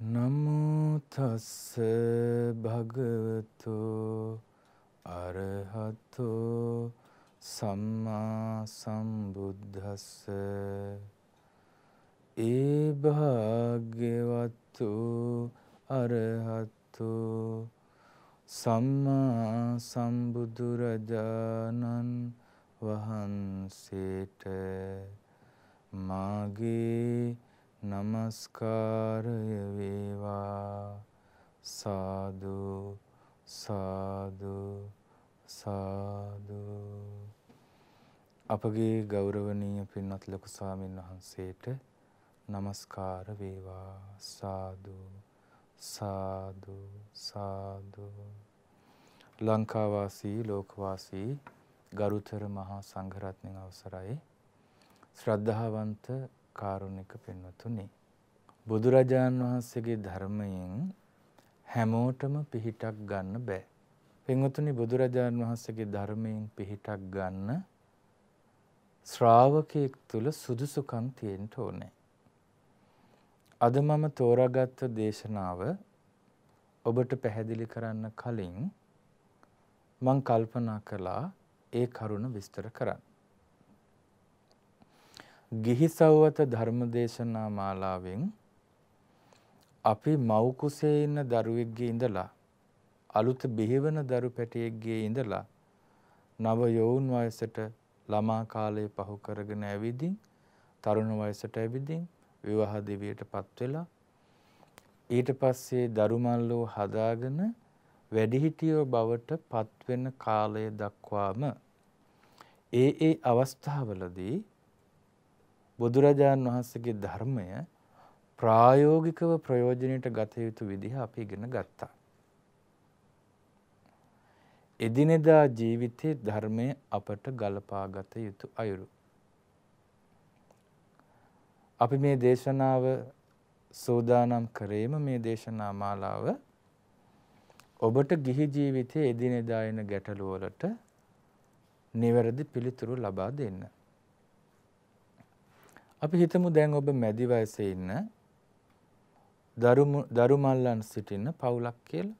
නමෝ තස්ස භගවතු අරහතෝ සම්මා සම්බුද්දස්ස ඒ භාග්‍යවතු අරහතු සම්මා සම්බුදුරජාණන් වහන්සේට මාගේ නමස්කාරය වේවා සාදු සාදු සාදු අපගේ ගෞරවනීය පින්වත් ලොකු ස්වාමීන් වහන්සේට নমස්කාර වේවා සාදු සාදු සාදු ලංකා වාසී ලෝක වාසී ගරුතර මහා සංඝරත්නයන් අවසරයි ශ්‍රද්ධාවන්ත කාරුණික පින්වතුනි. බුදුරජාණන් වහන්සේගේ ධර්මයෙන් හැමෝටම පිහිටක් ගන්න බෑ. පින්වතුනි බුදුරජාණන් වහන්සේගේ ධර්මයෙන් පිහිටක් ගන්න ශ්‍රාවකයෙක් තුල සුදුසුකම් තියෙන්න ඕනේ. අද මම තෝරාගත් දේශනාව ඔබට පැහැදිලි කරන්න කලින් මං කල්පනා කළා ඒ කරුණ විස්තර කරන්න. ගිහි සව්වත ධර්මදේශනා මාලාවෙන් අපි මව් කුසේ ඉන්න දරුවෙක්ගේ ඉඳලා අලුත බිහිවන දරු පැටියෙක්ගේ ඉඳලා නව යෝවුන් වයසට ළමා කාලය පහු කරගෙන ඇවිදින් තරුණ වයසට ඇවිදින් විවාහ දිවියටපත් වෙලා ඊට පස්සේ දරුමල්ලෝ හදාගෙන වැඩිහිටියෝ බවට පත්වෙන කාලය දක්වාම ඒ ඒ අවස්ථාවලදී බුදුරජාණන් වහන්සේගේ ධර්මය ප්‍රායෝගිකව ප්‍රයෝජනයට ගත යුතු විදිහ අපි ඉගෙන ගත්තා. එදිනෙදා ජීවිතයේ ධර්මය අපට ගලපා ගත යුතු අයුරු. අපි මේ දේශනාව සෝදානම් කරේම මේ දේශනා මාලාව ඔබට ගිහි ජීවිතයේ එදිනෙදා එන ගැටලුවලට නිවැරදි පිළිතුරු ලබා දෙන්න. අපි හිතමු දැන් ඔබ මැදි වයසේ ඉන්න දරු මල්ලන් සිටින්න පවුලක් කියලා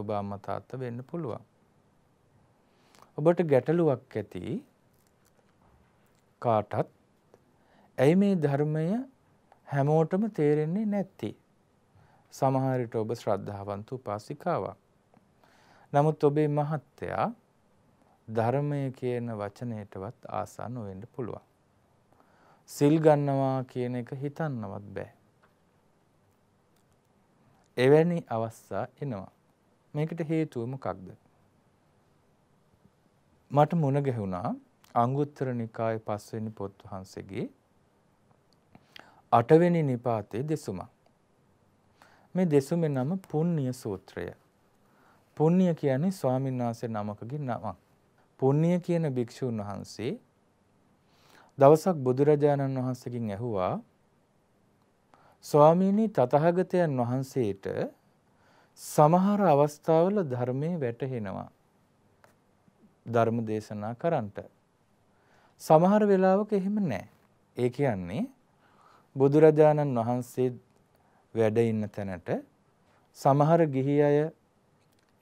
ඔබ අම්මා තාත්තා වෙන්න පුළුවන්. ඔබට ගැටලුවක් ඇති කාටත් ඇයි මේ ධර්මය හැමෝටම තේරෙන්නේ නැත්තේ? සමහර විට ඔබ ශ්‍රද්ධාවන්ත උපාසිකාවක්. නමුත් ඔබේ මහත්තයා ධර්මය කියන වචනයටවත් ආසා නොවෙන්න පුළුවන්. සිල් ගන්නවා කියන එක හිතන්නවත් බෑ. එවැනි අවස්ථා එනවා. මේකට හේතුව මොකක්ද? මට මුණ ගැහුණා අංගුත්තර නිකායේ පස්වෙනි පොත් වහන්සේගේ අටවෙනි නිපාතේ දෙසුම. මේ දෙසුමේ නම පුණ්‍ය සූත්‍රය. පුණ්‍ය කියන්නේ ස්වාමීන් වහන්සේ නමකගේ නමක්. පුණ්‍ය කියන භික්ෂුන් වහන්සේ දවසක් බුදුරජාණන් වහන්සකින් ඇහුවා ස්වාමීණී තතහගතයන් වහන්සේට සමහර අවස්ථාවල ධර්මය වැටහෙනවා. ධර්ම දේශනා කරන්ට. සමහර වෙලාවක එහෙම නෑ. ඒ කියන්නේ බුදුරජාණන් වහන්සේ වැඩ ඉන්න තැනට සමහර ගිහි අය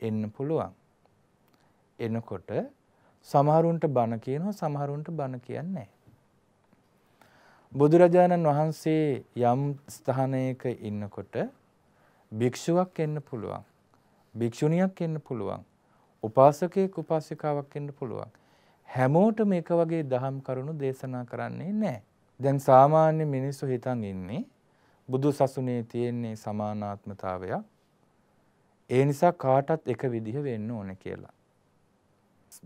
එන්න පුළුවන්. එනකොට සමහරුන්ට බණ කියනවා සමහරුන්ට බණ කියන්නේ බුදුරජාණන් වහන්සේ යම් ස්ථානයක ඉන්නකොට භික්ෂුවක් එන්න පුළුවන්. භික්ෂුණියක් එන්න පුළුවන්. උපාසකයෙක් උපාසිකාවක් එන්න පුළුවන්. හැමෝටම එක වගේ දහම් කරුණු දේශනා කරන්නේ නැහැ. දැන් සාමාන්‍ය මිනිස්සු හිතන් ඉන්නේ බුදු සසුනේ තියෙන්නේ සමානාත්මතාවයක්. ඒ නිසා කාටත් එක විදිහ වෙන්න ඕන කියලා.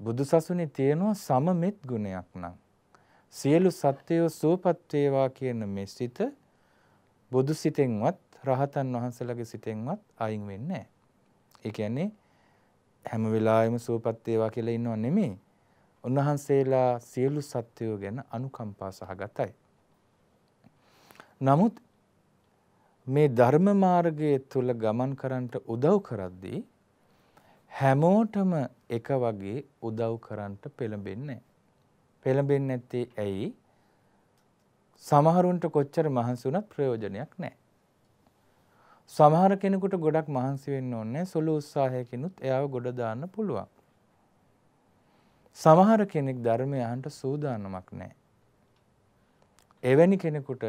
බුදු සසුනේ තියෙනවා සමමෙත් ගුණයක් නම් සියලු සත්වයෝ සුවපත් වේවා කියන මේ සිත බුදු සිතෙන්වත් රහතන් වහන්සේලාගේ සිතෙන්වත් අයින් වෙන්නේ නැහැ. ඒ කියන්නේ හැම වෙලාවෙම සුවපත් වේවා කියලා ඉන්නව නෙමෙයි. උන්වහන්සේලා සියලු සත්වයෝ ගැන අනුකම්පා සහගතයි. නමුත් මේ ධර්ම මාර්ගයේ තුල ගමන් කරන්නට උදව් කරද්දී හැමෝටම එක වගේ උදව් කරන්නට පෙළඹෙන්නේ පෙළඹෙන්නේ නැත්තේ ඇයි? සමහරුන්ට කොච්චර මහන්සි වුණත් ප්‍රයෝජනයක් නැහැ. සමහර කෙනෙකුට ගොඩක් මහන්සි වෙන්න ඕනේ සුළු උත්සාහයකිනුත් එයාව ගොඩ දාන්න පුළුවන්. සමහර කෙනෙක් ධර්මය අහන්න සූදානමක් නැහැ. එවැනි කෙනෙකුට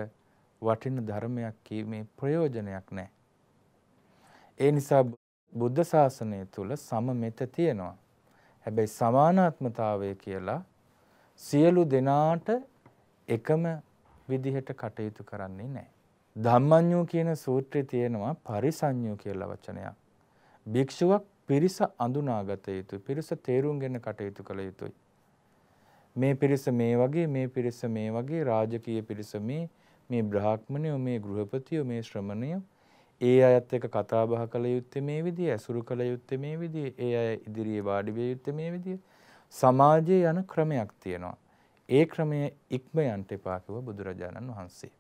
වටින ධර්මයක් කීමේ ප්‍රයෝජනයක් නැහැ. ඒ නිසා බුද්ධ ශාසනය තුල සමමෙත තියෙනවා. හැබැයි සමානාත්මතාවය කියලා සියලු දෙනාට එකම විදිහට කටයුතු කරන්නේ නැහැ. ධම්මඤ්ඤෝ කියන සූත්‍රයේ තියෙනවා පරිසඤ්ඤෝ කියලා වචනයක්. භික්ෂුවක් පිරිස අඳුනාගත යුතුයි. පිරිස තේරුම්ගෙන කටයුතු කළ යුතුයි. මේ පිරිස මේ වගේ, මේ පිරිස මේ වගේ, රාජකීය පිරිස මේ, මේ බ්‍රාහ්මණයෝ, මේ ගෘහපතියෝ, මේ ශ්‍රමණයෝ ඒ අයත් එක්ක කතා බහ කළ යුත්තේ මේ විදිය, ඇසුරු කළ යුත්තේ මේ විදිය, ඒ අය ඉදිරියේ වාඩි විය යුත්තේ මේ විදිය. සමාජයේ යන ක්‍රමයක් තියෙනවා. ඒ ක්‍රමය ඉක්ම යන්ට එපා කිව්වා බුදුරජාණන් වහන්සේ.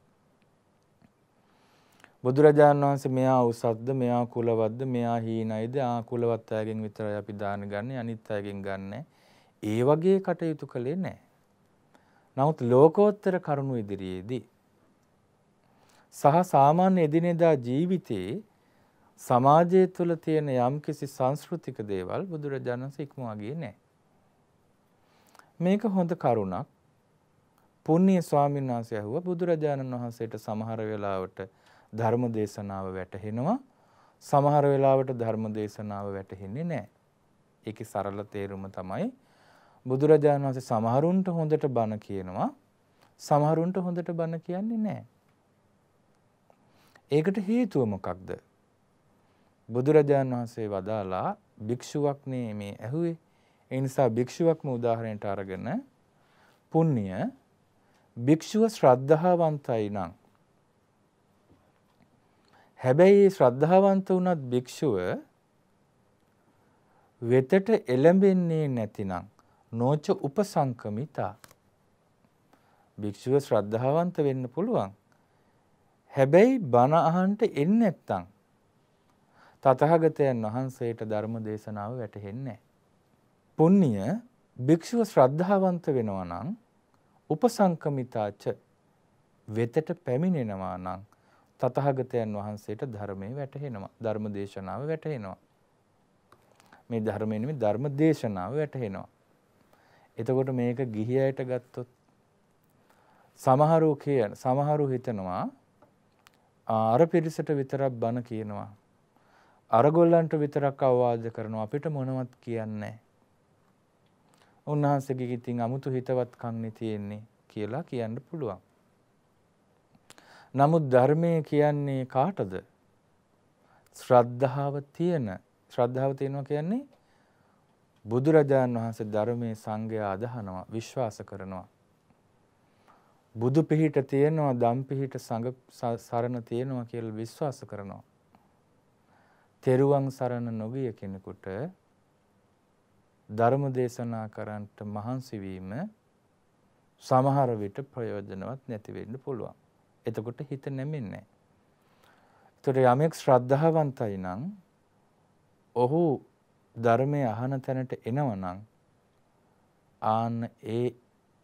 බුදුරජාණන් වහන්සේ මෙයා උසද්ද මෙයා කුලවත්ද මෙයා හීනයිද ආ කුලවත් අයගෙන් විතරයි අපි දාන ගන්න අනිත් අයගෙන් ගන්න ඒ වගේ කටයුතු කළේ නැහැ. නමුත් ලෝකෝත්තර කරුණු ඉදිරියේදී සහ සාමාන්‍ය එදිනෙදා ජීවිතයේ සමාජය තුළ තියෙන යම්කිසි සංස්කෘතික දේවල් බුදුරජාණන් වහන්සේ ඉක්මවා ගියේ නැහැ. මේක හොඳ කරුණක්. පුණ්‍ය ස්වාමීන් වහන්සේ ඇහුවා බුදුරජාණන් වහන්සේට සමහර වෙලාවට ධර්ම දේශනාව වැටහෙනවා. සමහර වෙලාවට ධර්ම දේශනාව වැටහෙන්නේ නැහැ. ඒකේ සරල තේරුම තමයි බුදුරජාණන් වහන්සේ සමහරුන්ට හොඳට බණ කියනවා. සමහරුන්ට හොඳට බණ කියන්නේ නැහැ. ඒකට හේතුව මොකක්ද? බුදුරජාණන් වහන්සේ වදාලා භික්ෂුවක්නේ මේ ඇහුවේ ඒ නිසා භික්ෂුවක්ම උදාහරණයට අරගෙන පුණ්‍ය භික්ෂුව ශ්‍රද්ධාවන්තයි නම් හැබැයි ශ්‍රද්ධාවන්ත වුණත් භික්ෂුව වෙතට එළඹෙන්නේ නැතිනම් නෝච උපසංකමිතා භික්ෂුව ශ්‍රද්ධාවන්ත වෙන්න පුළුවන් හැබැයි බණ අහන්ට එන්නේ නැත්තම් තතහගතයන් වහන්සේට ධර්ම දේශනාව වැටහෙන්නේ නැහැ පුණ්‍ය භික්ෂුව ශ්‍රද්ධාවන්ත වෙනවා නම් උපසංකමිතාච වෙතට පැමිණෙනවා නම් තථාගතයන් වහන්සේට ධර්මයේ වැටහෙනවා ධර්ම දේශනාව වැටහෙනවා මේ ධර්මයේ නෙමෙයි ධර්ම දේශනාව වැටහෙනවා එතකොට මේක ගිහියට ගත්තොත් සමහරෝ කියන සමහරු හිතනවා අර පිරිසට විතරක් බන කියනවා අර ගොල්ලන්ට විතරක් අවවාද කරනවා අපිට මොනවත් කියන්නේ නැහැ උන්වහන්සේගේ ඉතින් අමුතු හිතවත්කම්නේ තියෙන්නේ කියලා කියන්න පුළුවන්. නමුත් ධර්මය කියන්නේ කාටද? ශ්‍රද්ධාව තියෙන ශ්‍රද්ධාව තියෙනවා කියන්නේ බුදුරජාණන් වහන්සේ ධර්මයේ සංගයා අදහනවා විශ්වාස කරනවා බුදු පිහිට තියෙනවා දම් පිහිට සංග සරණ තියෙනවා කියලා විශ්වාස කරනවා තෙරුවන් සරණ නොගිය කෙනෙකුට ධර්ම දේශනා කරන්නට මහන්සි වීම සමහර විට ප්‍රයෝජනවත් නැති වෙන්න පුළුවන්. එතකොට හිත නැමෙන්නේ නැහැ. ඒතර යමෙක් ශ්‍රද්ධාවන්තයි නම් ඔහු ධර්මයේ අහන තැනට එනවා නම් ආන්න ඒ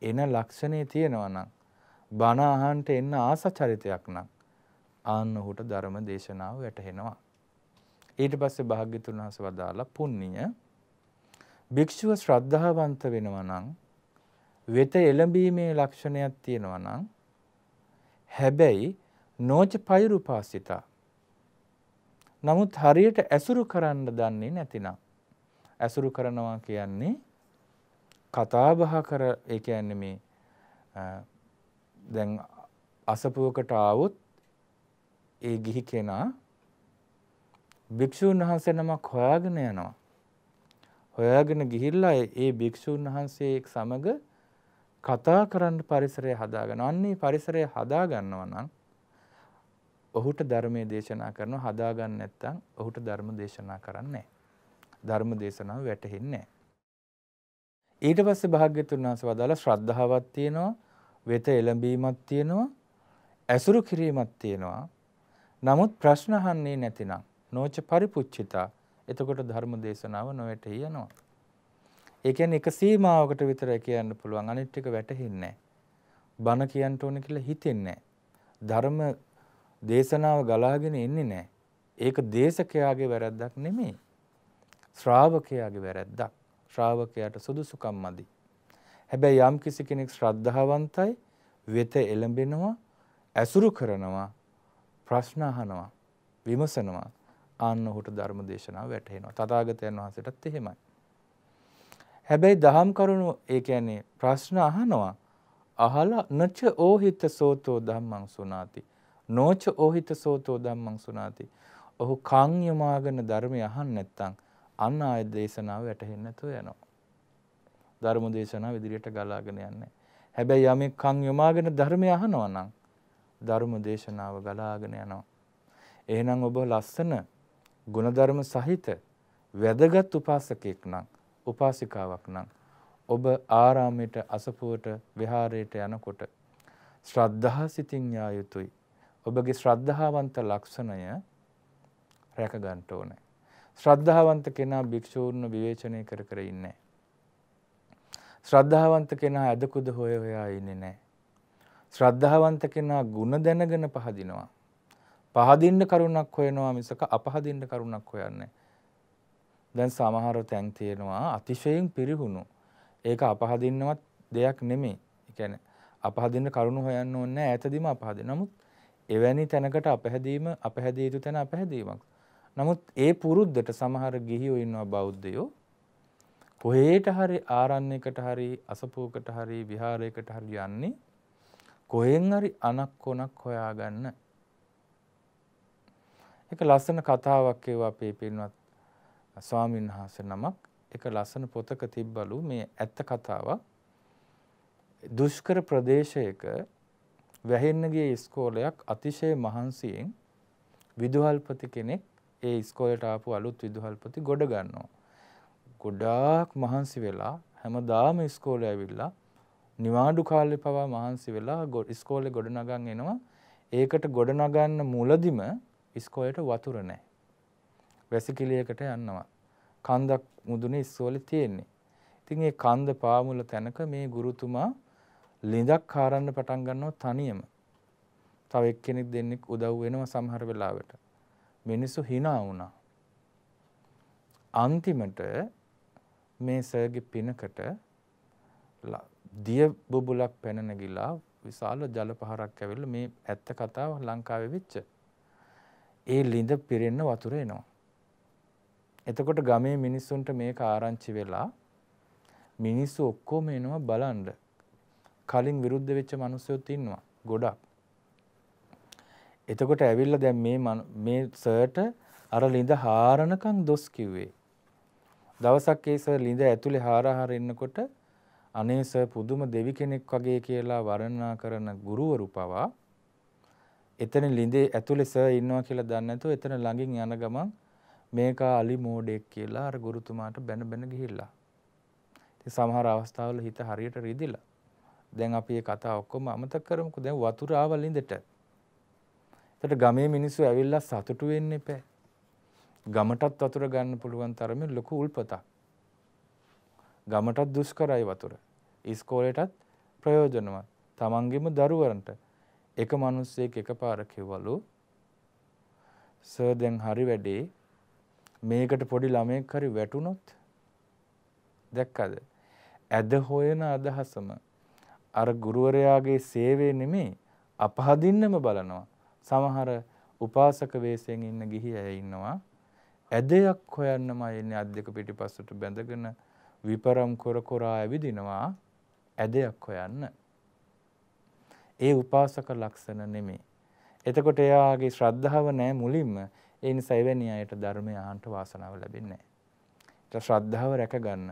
එන ලක්ෂණේ තියෙනවා නම් බණ අහන්ට එන්න ආස චරිතයක් නම් ආන්න ඔහුට ධර්ම දේශනාව වැටහෙනවා. ඊට පස්සේ භාග්‍යතුන් වහන්සේ වදාලා පුණ්‍ය භික්ෂුව ශ්‍රද්ධාවන්ත වෙනවා නම් වෙත එළඹීමේ ලක්ෂණයක් තියෙනවා නම් හැබැයි නෝච පෛරුපාසිතා නමුත් හරියට ඇසුරු කරන්න දන්නේ නැතිනම් ඇසුරු කරනවා කියන්නේ කතාබහ කර ඒ කියන්නේ මේ දැන් අසපුවකට ආවොත් ඒ ගිහි කෙනා භික්ෂූන් වහන්සේ නමක් හොයාගෙන යනවා හොයාගෙන ගිහිල්ලා ඒ භික්ෂූන් වහන්සේ සමග කතා කරන්න පරිසරය හදාගන්න. අන්නේ පරිසරය හදාගන්නවා නම් ඔහුට ධර්මයේ දේශනා කරනවා හදාගන්න නැත්නම් ඔහුට ධර්ම දේශනා කරන්නේ ධර්ම දේශනාව වැටහෙන්නේ ඊට පස්සේ භාග්‍යතුන් වහන්සේ වදාලා ශ්‍රද්ධාවක් තියෙනවා වෙත එළඹීමක් තියෙනවා ඇසුරු කිරීමක් තියෙනවා නමුත් ප්‍රශ්න අහන්නේ නැතිනම් නෝච පරිපුච්චිතා එතකොට ධර්ම දේශනාව නොයට යනවා. ඒකැන් එක සීමාවකට විතර කියන්න පුළුවන් අනිට්ටික වැටහින්නේ. බණ කියන්ට ඕන කියලා හිතෙන්නේ. ධර්ම දේශනාව ගලාගෙන එන්නේ නෑ. ඒක දේශකයාගේ වැරැද්දක් නෙමේ. ශ්‍රාවකයාගේ වැරැද්දක්. ශ්‍රාවකයාට සුදුසුකම් මදි. හැබැයි යම් කිසි කෙනෙක් ශ්‍රද්ධාවන්තයි වෙත එළඹෙනවා ඇසුරු කරනවා ප්‍රශ්න අහනවා විමසනවා ආන්න ඔහුට ධර්ම දේශනාව වැටහෙනවා. තථාගතයන් වහන්සේටත් එහෙමයි. හැබැයි දහම් කරුණු ඒ කියන්නේ ප්‍රශ්න අහනවා. අහලා නච ඕහිත සෝතෝ ධම්මං සුනාති. නෝච ඕහිත සෝතෝ ධම්මං සුනාති. ඔහු කන් යමාගෙන ධර්මය අහන්න නැත්නම් අන්න ආය දේශනාව වැටහෙන්නේ නැතුව යනවා. ධර්ම දේශනාව ඉදිරියට ගලාගෙන යන්නේ. හැබැයි යමෙක් කන් යොමාගෙන ධර්මය අහනවා නම් ධර්ම දේශනාව ගලාගෙන යනවා. එහෙනම් ඔබ ලස්සන ගුණධර්ම සහිත වැදගත් උපාසකෙක් නම් උපාසිකාවක් නම් ඔබ ආරාමයට අසපුවට විහාරයට යනකොට ශ්‍රද්ධා සිතින් යා යුතුයි. ඔබගේ ශ්‍රද්ධාවන්ත ලක්ෂණය රැක ගන්න ඕනේ. ශ්‍රද්ධාවන්ත කෙනා භික්ෂූන්ව විවේචනය කර කර ඉන්නේ ශ්‍රද්ධාවන්ත කෙනා ඇදකුද හොය හොයා ඉන්නේ නැහැ. ශ්‍රද්ධාවන්ත කෙනා ಗುಣ දැනගෙන පහදිනවා. පහදින්න කරුණක් හොයනවා මිසක අපහදින්න කරුණක් හොයන්නේ දැන් සමහර තැන් තියෙනවා අතිශයින් පිරිහුණු ඒක අපහදින්නවත් දෙයක් නෙමෙයි කියන්නේ අපහදින්න කරුණු හොයන්න ඕනේ නැහැ ඈතදීම අපහදින. නමුත් එවැනි තැනකට අපහැදීම අපහැදිය යුතු තැන අපහැදීමක්. නමුත් ඒ පුරුද්දට සමහර ගිහියෝ ඉන්නවා බෞද්ධයෝ කොහේට හරි ආරණ්‍යයකට හරි අසපුවකට හරි විහාරයකට හරි යන්නේ කොහෙන් හරි අනක් කොනක් හොයාගන්න එක ලස්සන කතාවක් එව්වා අපේ පින්වත් ස්වාමීන් වහන්සේ නමක් එක ලස්සන පොතක තිබ්බලු මේ ඇත්ත කතාවක් දුෂ්කර ප්‍රදේශයක වැහෙන්න ගිය ඉස්කෝලයක් අතිශය මහන්සියෙන් විදුහල්පති කෙනෙක් ඒ ඉස්කෝලට ආපු අලුත් විදුහල්පති ගොඩ ගන්නවා. ගොඩාක් මහන්සි වෙලා හැමදාම ඉස්කෝලේ ඇවිල්ලා නිවාඩු කාලේ පවා මහන්සි වෙලා ඉස්කෝලේ ගොඩනගන් එනවා. ඒකට ගොඩනගන්න මුලදිම ඉස්කෝලේට වතුර නැහැ. වැසිකිළියකට යනවා. කන්දක් මුදුනේ ඉස්කෝලේ තියෙන්නේ. ඉතින් ඒ කන්ද පාමුල තැනක මේ ගුරුතුමා ලිඳක් කාරන්න පටන් ගන්නවා තනියම. තව එක්කෙනෙක් දෙන්නෙක් උදව් වෙනවා සමහර වෙලාවට. මිනිස්සු hina වුණා. අන්තිමට මේ සර්ගේ පිනකට දිය බුබුලක් පැන නැගිලා විශාල ජල පහරක් ඇවිල්ලා මේ ඇත්ත කතාව ලංකාවේ වෙච්ච ඒ ලිඳ පිරෙන්න වතුර එනවා. එතකොට ගමේ මිනිස්සුන්ට මේ කාරංචි වෙලා මිනිස්සු ඔක්කොම එනවා බලන්ඩ. කලින් විරුද්ධ වෙච්ච මනුස්සයොත් ඉන්නවා ගොඩක්. එතකොට ඇවිල්ල දැන් මේ සර්ට අර ලිඳ හාරණකං දොස් කිව්වේ. දවසක් ඒ සර් ලිඳ ඇතුලේ හාරහාර ඉන්නකොට අනේ සර් පුදුම දෙවි කෙනෙක් වගේ කියලා වර්ණනා කරන ගුරුවරු පවා එතන ළිඳේ ඇතුලේ සර් ඉන්නවා කියලා දන්නේ නැතුව එතන ළඟින් යන ගමන් මේක අලි මෝඩෙක් කියලා අර ගුරුතුමාට බැන බැන ගිහිල්ලා. ඉතින් සමහර අවස්ථාවල හිත හරියට රිදිලා. දැන් අපි මේ කතා ඔක්කොම අමතක කරමුකෝ. දැන් වතුර ආව ළිඳට. එතකොට ගමේ මිනිස්සු ඇවිල්ලා සතුටු වෙන්න එපා. ගමටත් වතුර ගන්න පුළුවන් තරමේ ලොකු උල්පතක්. ගමටත් දුෂ්කරයි වතුර. ඉස්කෝලේටත් ප්‍රයෝජනවත්. තමන්ගෙම දරුවන්ට එක මිනිස්සෙක් එකපාර කිව්වලු සර් දැන් හරි වැඩේ මේකට පොඩි ළමයෙක් හරි වැටුනොත් දැක්කද ඇද හොයන අදහසම අර ගුරුවරයාගේ සේවේ නෙමේ අපහදින්නම බලනවා සමහර උපාසක වේසයෙන් ඉන්න ගිහි අය ඉන්නවා ඇදයක් හොයන්නමයි එන්නේ අත් දෙක පිටිපස්සට බැඳගෙන විපරම් කර කර ඇවිදිනවා ඇදයක් හොයන්න ඒ උපාසක ලක්ෂණ නෙමේ. එතකොට එයාගේ ශ්‍රද්ධාව නැහැ මුලින්ම ඒ නිසා එවැනි අයට ධර්මය අහන්ට වාසනාව ලැබෙන්නේ නැහැ. ඊට ශ්‍රද්ධාව රැකගන්න.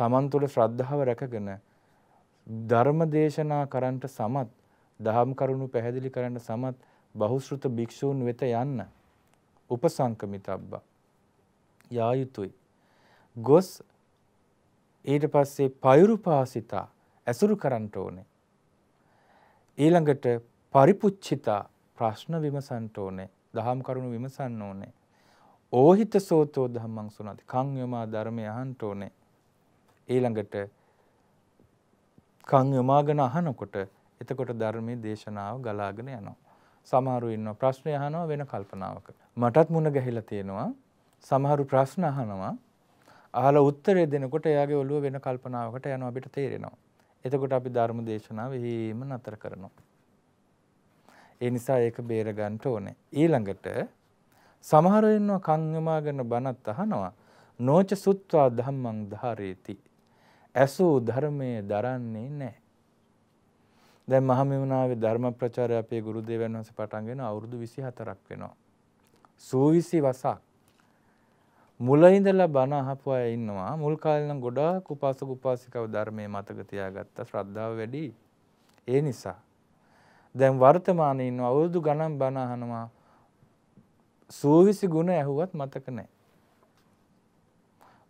Taman තුල ශ්‍රද්ධාව රැකගෙන ධර්ම දේශනා කරන්නට සමත් දහම් කරුණු පැහැදිලි කරන්න සමත් බහුශෘත භික්ෂූන් වෙත යන්න උපසංකමිතබ්බා යා යුතුයි ගොස් ඊට පස්සේ පයුරුපාසිතා ඇසුරු කරන්නට ඕනේ ඊළඟට පරිපුච්චිතා ප්‍රශ්න විමසන්ට ඕනේ දහම් කරුණු විමසන්න ඕනේ. ඕහිත සෝතෝ දහම්මං සුනති කං යොමා ධර්මය අහන්ට ඕනේ. ඊළඟට කං යොමාගෙන අහනකොට එතකොට ධර්මයේ දේශනාව ගලාගෙන යනවා. සමහරු ඉන්නවා ප්‍රශ්න අහනවා වෙන කල්පනාවක. මටත් මුණ ගැහිලා තියෙනවා. සමහරු ප්‍රශ්න අහනවා. අහලා උත්තරය දෙනකොට එයාගේ ඔළුව වෙන කල්පනාවකට යනවා අපිට තේරෙනවා. එතකොට අපි ධර්ම දේශනාව එහෙම නතර කරනවා. ඒ නිසා ඒක බේරගන්න ඕනේ. ඊළඟට සමහර වෙනවා කන් යොමාගෙන බණත් අහනවා. නොච සුත්වා ධම්මං ධාරේති. ඇසූ ධර්මයේ දරන්නේ නැහැ. දැන් මහමෙවුනාවේ ධර්ම ප්‍රචාරය අපේ ගුරුදේවයන් වහන්සේ පටන්ගෙන අවුරුදු 24ක් වෙනවා. සූවිසි වසක් මුලහිඳලා බණ අහපු අය ඉන්නවා මුල් කාලේ නම් ගොඩාක් උපාසක උපාසිකව ධර්මයේ මතක තියාගත්තා ශ්‍රද්ධාව වැඩි ඒ නිසා දැන් වර්තමානයේ ඉන්න අවුරුදු ගණන් බණ අහනවා සූවිසි ගුණ ඇහුවත් මතක නැහැ.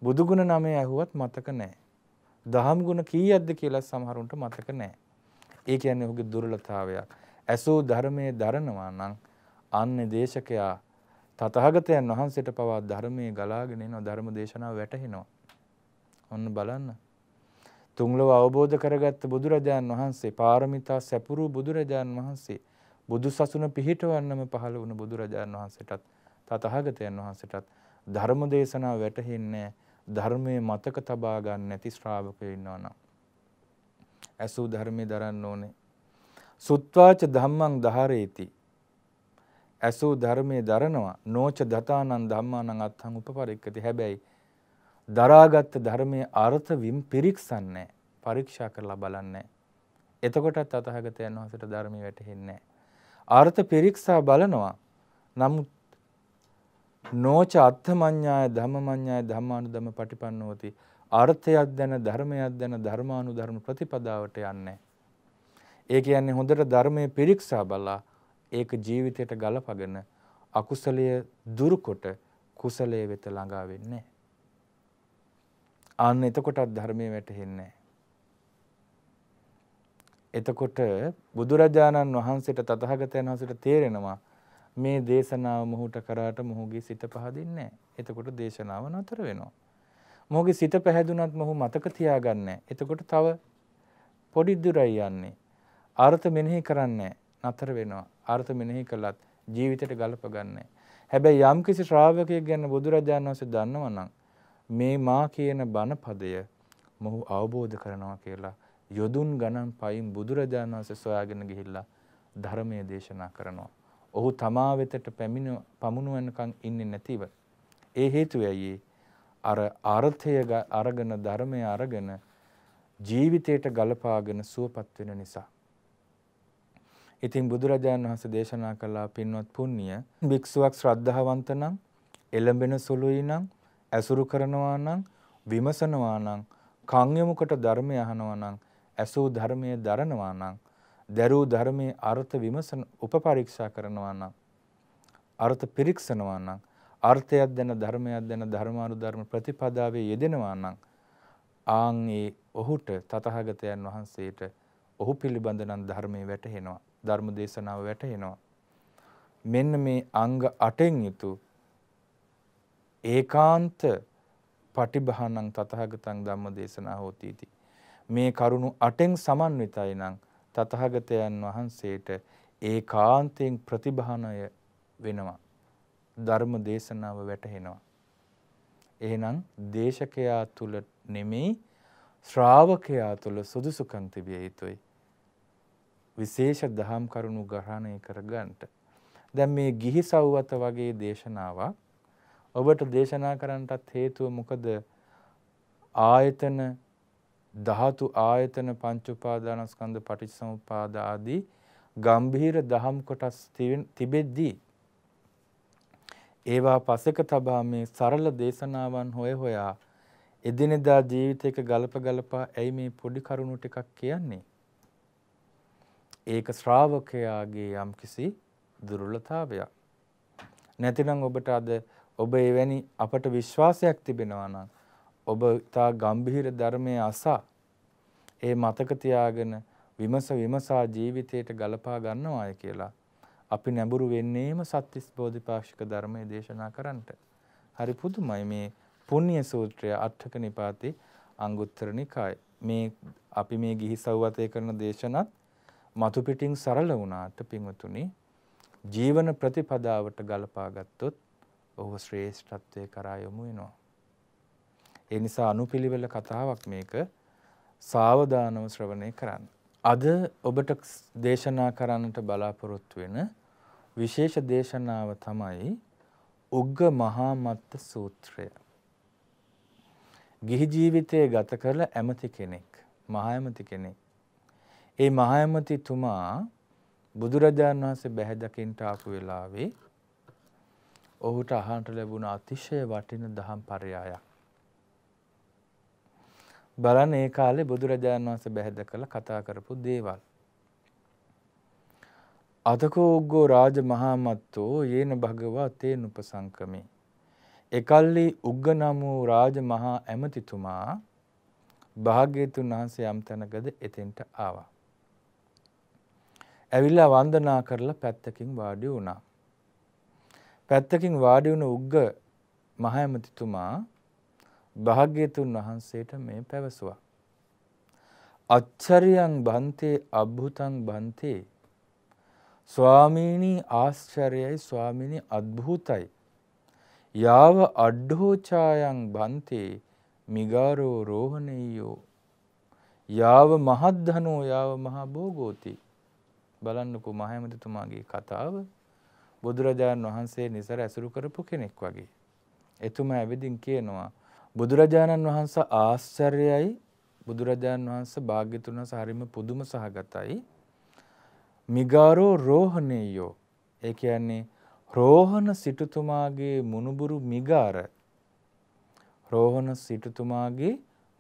බුදු ගුණ නමේ ඇහුවත් මතක නැහැ. දහම් ගුණ කීයක්ද කියලා සමහරුන්ට මතක නැහැ. ඒ කියන්නේ ඔහුගේ දුර්ලභතාවයක්. ඇසූ ධර්මයේ දරනවා නම් අන්නේ දේශකයා තතහගතයන් වහන්සේට පවා ධර්මයේ ගලාගෙන එනවා ධර්ම දේශනාව වැටහෙනවා. ඔන්න බලන්න. තුන්ලොව අවබෝධ කරගත්ත බුදුරජාන් වහන්සේ පාරමිතා සැපුරු බුදුරජාන් වහන්සේ බුදු සසුන පිහිටවන්නම පහළ වුණු බුදුරජාන් වහන්සේටත් තතහගතයන් වහන්සේටත් ධර්ම දේශනාව වැටහෙන්නේ ධර්මයේ මතක තබා ගන්න නැති ශ්‍රාවකයෝ ඉන්නවනම්. ඇසූ ධර්මයේ දරන්න ඕනේ. සුත්වාච ධම්මං දහරේති ඇසූ ධර්මයේ දරනවා නෝච දතානන් ධම්මානං අත්හං උපපරික්කති. හැබැයි දරාගත් ධර්මයේ අර්ථ විම් පිරික්සන්නේ පරීක්ෂා කරලා බලන්නේ. එතකොටත් අතහගතයන් වහන්සේට ධර්මයේ වැටහෙන්නේ අර්ථ පිරික්සා බලනවා. නමුත් නෝච අත්ථමඤ්ඤාය ධම්මමඤ්ඤාය ධම්මානුධම්ම පටිපන්නෝති අර්ථයක් දැන ධර්මයක් දැන ධර්මානුධර්ම ප්‍රතිපදාවට යන්නේ. ඒ කියන්නේ හොඳට ධර්මයේ පිරික්සා බලලා ඒක ජීවිතයට ගලපගෙන අකුසලය දුරුකොට කුසලයේ වෙත ළඟා වෙන්නේ අන්න එතකොටත් ධර්මයේ වැටහෙන්නේ එතකොට බුදුරජාණන් වහන්සේට තථාගතයන් වහන්සේට තේරෙනවා මේ දේශනාව මොහුට කරාට මොහුගේ සිත පහදින්නේ එතකොට දේශනාව නතර වෙනවා. මොහුගේ සිත පැහැදුනත් මොහු මතක තියාගන්නේ. එතකොට තව පොඩි දුරයි යන්නේ. අර්ථ මෙනෙහි කරන්නේ නතර වෙනවා. අර්ථ මෙනෙහි කළත් ජීවිතයට ගලපගන්නේ. හැබැයි යම් කිසි ශ්‍රාවකයෙක් ගැන බුදුරජාණන් වහන්සේ දන්නවා නම් මේ මා කියන බණපදය මොහු අවබෝධ කරනවා කියලා යොදුන් ගණන් පයින් බුදුරජාණන් වහන්සේ සොයාගෙන ගිහිල්ලා ධර්මයේ දේශනා කරනවා. ඔහු තමා වෙතට පැමිණ පමුණුවනකන් ඉන්නේ නැතිව. ඒ හේතුව ඇයි? අර අර්ථය අරගෙන ධර්මය අරගෙන ජීවිතයට ගලපාගෙන සුවපත් වෙන නිසා. ඉතින් බුදුරජාණන් වහන්සේ දේශනා කළා පින්වත් පුණ්‍ය භික්ෂුවක් ශ්‍රද්ධාවන්ත නම් එළඹෙන සුළුයි නම් ඇසුරු කරනවා නම් විමසනවා නම් කන් යොමුකට ධර්මය අහනවා නම් ඇසූ ධර්මයේ දරනවා නම් දරූ ධර්මයේ අර්ථ විමසන උපපරීක්ෂා කරනවා නම් අර්ථ පිරික්සනවා නම් අර්ථයක් දැන ධර්මයක් දැන ධර්මාරු ධර්ම ප්‍රතිපදාවේ යෙදෙනවා නම් ආන් ඒ ඔහුට තතහගතයන් වහන්සේට ඔහු පිළිබඳ නම් ධර්මයේ වැටහෙනවා. ධර්ම දේශනාව වැටහෙනවා. මෙන්න මේ අංග 8න් යුතු ඒකාන්ත පටිභානං තතහගතං ධම්ම දේශනා හෝති इति. මේ කරුණු 8න් සමන්විතයි නම් තතහගතයන් වහන්සේට ඒකාන්තයෙන් ප්‍රතිභානය වෙනවා. ධර්ම දේශනාව වැටහෙනවා. එහෙනම් දේශකයා තුල නෙමෙයි ශ්‍රාවකයා තුල සුදුසුකම් තිබිය යුතුයි. විශේෂ දහම් කරුණු ග්‍රහණය කරගන්නට. දැන් මේ ගිහි සව්වත වගේ දේශනාවක් ඔබට දේශනා කරන්නටත් හේතුව මොකද ආයතන ධාතු ආයතන පංච උපාදානස්කන්ධ පටිච්චසමුප්පාද ආදී ගම්භීර දහම් කොටස් තිබෙද්දී ඒවා පසෙක තබා මේ සරල දේශනාවන් හොය හොයා එදිනෙදා ජීවිතයක ගලප ගලපා ඇයි මේ පොඩි කරුණු ටිකක් කියන්නේ ඒක ශ්‍රාවකයාගේ යම්කිසි දුර්වලතාවයක්. නැතිනම් ඔබට අද ඔබ එවැනි අපට විශ්වාසයක් තිබෙනවා නම් ඔබ තා ගම්භීර ධර්මයේ අසා ඒ මතක තියාගෙන විමස විමසා ජීවිතයට ගලපා ගන්නවාය කියලා අපි නැඹුරු වෙන්නේම සත්‍විස් බෝධිපාක්ෂික ධර්මයේ දේශනා කරන්නට. හරි පුදුමයි මේ පුණ්‍ය සූත්‍රය අටක නිපාතේ අංගුත්තර නිකාය. මේ අපි මේ ගිහි සව්වතේ කරන දේශනත් මතුපිටින් සරල වුණාට පින්වතුනි ජීවන ප්‍රතිපදාවට ගලපා ගත්තොත් ඔහු ශ්‍රේෂ්ඨත්වය කරා යොමු වෙනවා. ඒ නිසා අනුපිළිවෙල කතාවක් මේක සාවධානව ශ්‍රවණය කරන්න. අද ඔබට දේශනා කරන්නට බලාපොරොත්තු වෙන විශේෂ දේශනාව තමයි උග්ග මහාමත්ත සූත්‍රය. ගිහි ජීවිතයේ ගත කරලා ඇමති කෙනෙක්, මහා ඇමති කෙනෙක් ඒ මහයමතිතුමා බුදුරජාණන් වහන්සේ බැහැදකින්ට ආපු වෙලාවේ ඔහුට අහන්ට ලැබුණ අතිශය වටින දහම් පරයායක්. බලන් ඒ කාලේ බුදුරජාණන් වහන්සේ බැහැද කළ කතා කරපු දේවල්. අතකෝග්ගෝ රාජ මහාමත්තෝ යේන භගවා තේන උපසංකමේ. එකල්ලි උග්ග නමූ රාජ මහා ඇමතිතුමා භාග්‍යතුන් වහන්සේ යම් තැනකද එතෙන්ට ආවා. ඇවිල්ලා වන්දනා කරලා පැත්තකින් වාඩි වුණා. පැත්තකින් වාඩි වුණ උග්ග මහයමතිතුමා භාග්‍යතුන් වහන්සේට මේ පැවසුවා. අච්චරියන් බන්තේ අභූතං බන්තේ ස්වාමීනී ආශ්චර්යයි ස්වාමිනී අද්භූතයි. යාව අඩ්ඩෝචායන් බන්තේ මිගාරෝ රෝහණෙයෝ යාව මහද්ධනෝ යාව මහා භෝගෝති බලන්නකු මහැමදතුමාගේ කතාව බුදුරජාණන් වහන්සේ නිසර ඇසුරු කරපු කෙනෙක් වගේ. එතුමා ඇවිදින් කියනවා බුදුරජාණන් වහන්ස ආශ්චර්යයි බුදුරජාණන් වහන්ස භාග්‍යතුන් වහන්ස හරිම පුදුම සහගතයි. මිගාරෝ රෝහණේයෝ ඒ කියන්නේ රෝහණ සිටුතුමාගේ මුණුබුරු මිගාර රෝහණ සිටුතුමාගේ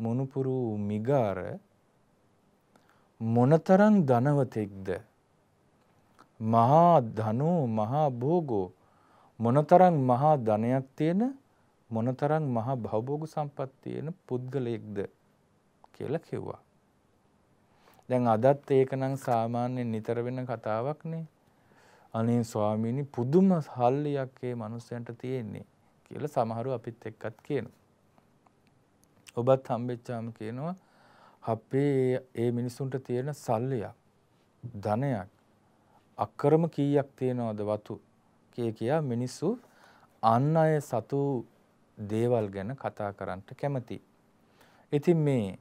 මුණුපුරු මිගාර මොනතරම් ධනවතෙක්ද මහා ධනෝ මහා භෝගෝ මොනතරං මහා ධනයක් තියෙන මොනතරං මහා භවභෝග සම්පත් තියෙන පුද්ගලයෙක්ද කියලා කිව්වා. දැන් අදත් ඒකනම් සාමාන්‍යයෙන් නිතර වෙන කතාවක් නේ. අනේ ස්වාමීනි පුදුම සල්ලියක් ඒ මිනිස්සන්ට තියෙන්නේ කියලා සමහරු අපිත් එක්කත් කියනවා. ඔබත් හම්බෙච්චාම කියනවා අපේ ඒ මිනිසුන්ට තියෙන සල්ලියක් ධනයක් අක්‍රම කීයක් තියෙනවද වතු කිය කියා මිනිස්සු අන් අය සතු දේවල් ගැන කතා කරන්නට කැමති. ඉතින් මේ